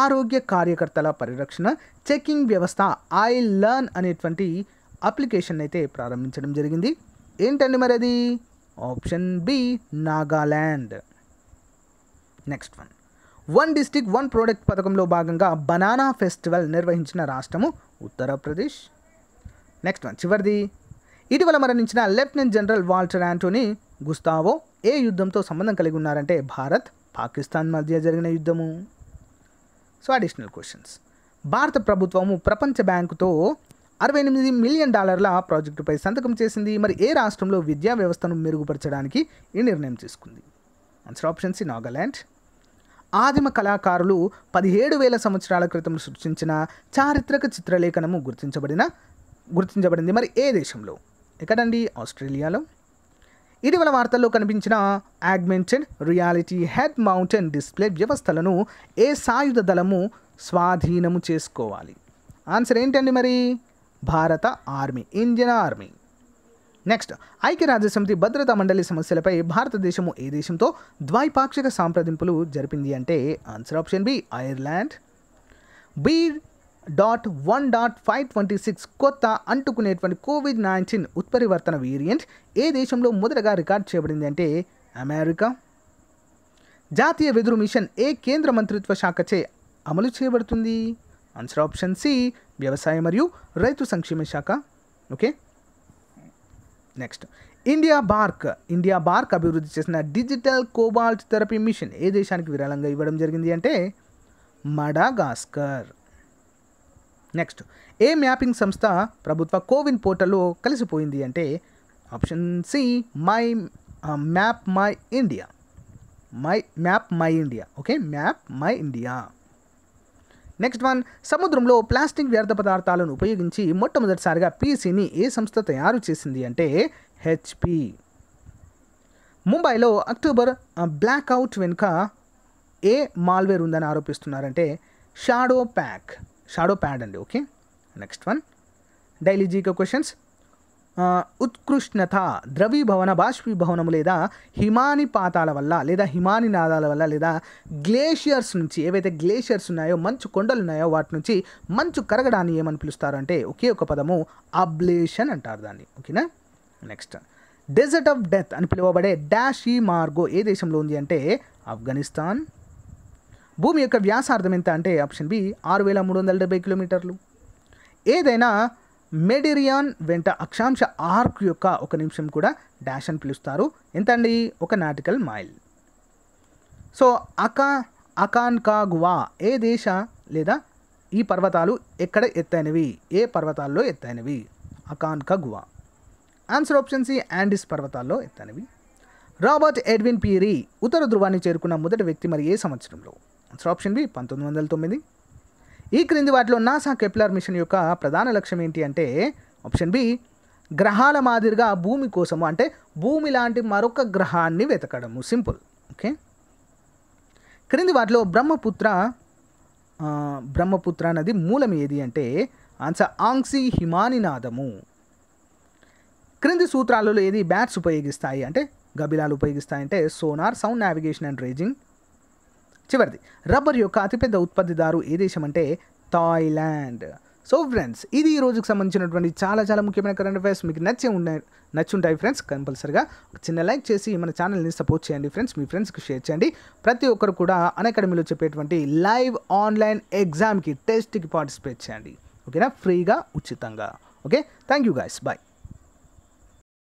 ఆరోగ్య కార్యకర్తల పరిరక్షణ చెకింగ్ వ్యవస్థ ఐ లర్న్ అనేటువంటి అప్లికేషన్ అయితే ప్రారంభించడం జరిగింది ఏంటండి మరి అది option B Nagaland next one one district one product పథకంలో భాగంగా బనానా ఫెస్టివల్ నిర్వహించిన రాష్ట్రము ఉత్తరప్రదేశ్ నెక్స్ట్ వన్ చివరిది ఇటీవల మరణించిన లెఫ్టినెంట్ జనరల్ వాల్టర్ యాంటోనీ గుస్తావో ఏ యుద్ధంతో సంబంధం కలిగి ఉన్నారంటే భారత్ పాకిస్తాన్ మధ్య జరిగిన యుద్ధము సో అడిషనల్ క్వశ్చన్స్ భారత ప్రభుత్వము ప్రపంచ బ్యాంకుతో అరవై ఎనిమిది మిలియన్ డాలర్ల ప్రాజెక్టుపై సంతకం చేసింది మరి ఏ రాష్ట్రంలో విద్యా వ్యవస్థను మెరుగుపరచడానికి ఈ నిర్ణయం తీసుకుంది ఆన్సర్ ఆప్షన్స్ సి నాగాల్యాండ్ ఆదిమ కళాకారులు పదిహేడు వేల సంవత్సరాల క్రితం సృష్టించిన చారిత్రక చిత్రలేఖనము గుర్తించబడిన గుర్తించబడింది మరి ఏ దేశంలో ఎక్కడండి ఆస్ట్రేలియాలో ఇటీవల వార్తల్లో కనిపించిన augmented reality head mountain display వ్యవస్థలను ఏ సాయుధ దళము స్వాధీనము చేసుకోవాలి ఆన్సర్ ఏంటండి మరి భారత ఆర్మీ ఇండియన్ ఆర్మీ నెక్స్ట్ ఐక్యరాజ్యసమితి భద్రతా మండలి సమస్యలపై భారతదేశము ఏ దేశంతో ద్వైపాక్షిక సాంప్రదింపులు జరిపింది అంటే answer option B Ireland B dot one dot five twenty six కొత్త అంటుకునేటువంటి కోవిడ్ నైన్టీన్ ఉత్పరివర్తన వేరియంట్ ఏ దేశంలో మొదటగా రికార్డ్ చేయబడింది అంటే అమెరికా జాతీయ వెదురు మిషన్ ఏ కేంద్ర మంత్రిత్వ శాఖచే అమలు చేయబడుతుంది ఆన్సర్ ఆప్షన్ సి వ్యవసాయం మరియు రైతు సంక్షేమ శాఖ okay next India BARC India BARC అభివృద్ధి చేసిన డిజిటల్ కోబాల్ట్ థెరపీ మిషన్ ఏ దేశానికి విరాళంగా ఇవ్వడం జరిగింది అంటే మడాగాస్కర్ నెక్స్ట్ ఏ మ్యాపింగ్ సంస్థ ప్రభుత్వ కోవిన్ పోర్టల్లో కలిసిపోయింది అంటే option C my map my India my map my India okay map my India next one సముద్రంలో ప్లాస్టిక్ వ్యర్థ పదార్థాలను ఉపయోగించి మొట్టమొదటిసారిగా పీసీని ఏ సంస్థ తయారు చేసింది అంటే హెచ్పి ముంబైలో అక్టోబర్ బ్లాక్అవుట్ వెనుక ఏ మాల్వేర్ ఉందని ఆరోపిస్తున్నారంటే షాడో ప్యాక్ షాడో ప్యాడ్ అండి okay next one daily GK questions ఉత్కృష్ణత ద్రవీభవన బాష్పీభవనము లేదా హిమాని పాతాల వల్ల లేదా హిమాని నాదాల వల్ల లేదా గ్లేషియర్స్ నుంచి ఏవైతే గ్లేషియర్స్ ఉన్నాయో మంచు కొండలు ఉన్నాయో వాటి నుంచి మంచు కరగడాన్ని ఏమని పిలుస్తారు అంటే ఒకే ఒక పదము అబ్లేషన్ అంటారు దాన్ని ఓకేనా నెక్స్ట్ డెజర్ట్ ఆఫ్ డెత్ అని పిలువబడే డాష్ ఈ మార్గో ఏ దేశంలో ఉంది అంటే ఆఫ్ఘనిస్తాన్ భూమి యొక్క వ్యాసార్థం ఎంత అంటే ఆప్షన్ బి ఆరు వేల మూడు వందల డెబ్బై కిలోమీటర్లు ఏదైనా మెడిరియాన్ వెంట అక్షాంశ ఆర్క్ యొక్క ఒక నిమిషం కూడా డాష్ అని పిలుస్తారు ఎంత అండి ఒక నాటికల్ మైల్ సో అకా అకాన్కాగువా ఏ దేశ లేదా ఈ పర్వతాలు ఎక్కడ ఎత్తైనవి ఏ పర్వతాల్లో ఎత్తైనవి Aconcagua answer option C Andes పర్వతాల్లో ఎత్తైనవి రాబర్ట్ ఎడ్విన్ పీరీ ఉత్తర ధ్రువాన్ని చేరుకున్న మొదటి వ్యక్తి మరి ఏ సంవత్సరంలో ఆన్సర్ ఆప్షన్ బి పంతొమ్మిది వందల తొమ్మిది ఈ క్రింది వాటిలో నాసా కెప్లర్ మిషన్ యొక్క ప్రధాన లక్ష్యం ఏంటి అంటే ఆప్షన్ బి గ్రహాల మాదిరిగా భూమి కోసము అంటే భూమి లాంటి మరొక గ్రహాన్ని వెతకడము సింపుల్ ఓకే క్రింది వాటిలో బ్రహ్మపుత్ర బ్రహ్మపుత్ర నది మూలం ఏది అంటే ఆన్సర్ ఆంగ్సి హిమానినాదము క్రింది సూత్రాలలో ఏది బ్యాట్స్ ఉపయోగిస్తాయి అంటే గబిలాలు ఉపయోగిస్తాయంటే sonar sound navigation and ranging చివరిది రబ్బర్ యొక్క అతిపెద్ద ఉత్పత్తిదారు ఏ దేశం అంటే థాయిలాండ్ సో ఫ్రెండ్స్ ఇది ఈ రోజుకి సంబంధించినటువంటి చాలా చాలా ముఖ్యమైన కరెంట్ అఫైర్స్ మీకు నచ్చే ఉన్నాయి ఉంటాయి ఫ్రెండ్స్ కంపల్సరిగా ఒక చిన్న లైక్ చేసి మన ఛానల్ని సపోర్ట్ చేయండి ఫ్రెండ్స్ మీ ఫ్రెండ్స్కి షేర్ చేయండి ప్రతి ఒక్కరు కూడా అనకాడమీలో చెప్పేటువంటి లైవ్ ఆన్లైన్ ఎగ్జామ్కి టెస్ట్కి పార్టిసిపేట్ చేయండి ఓకేనా ఫ్రీగా ఉచితంగా okay thank you guys bye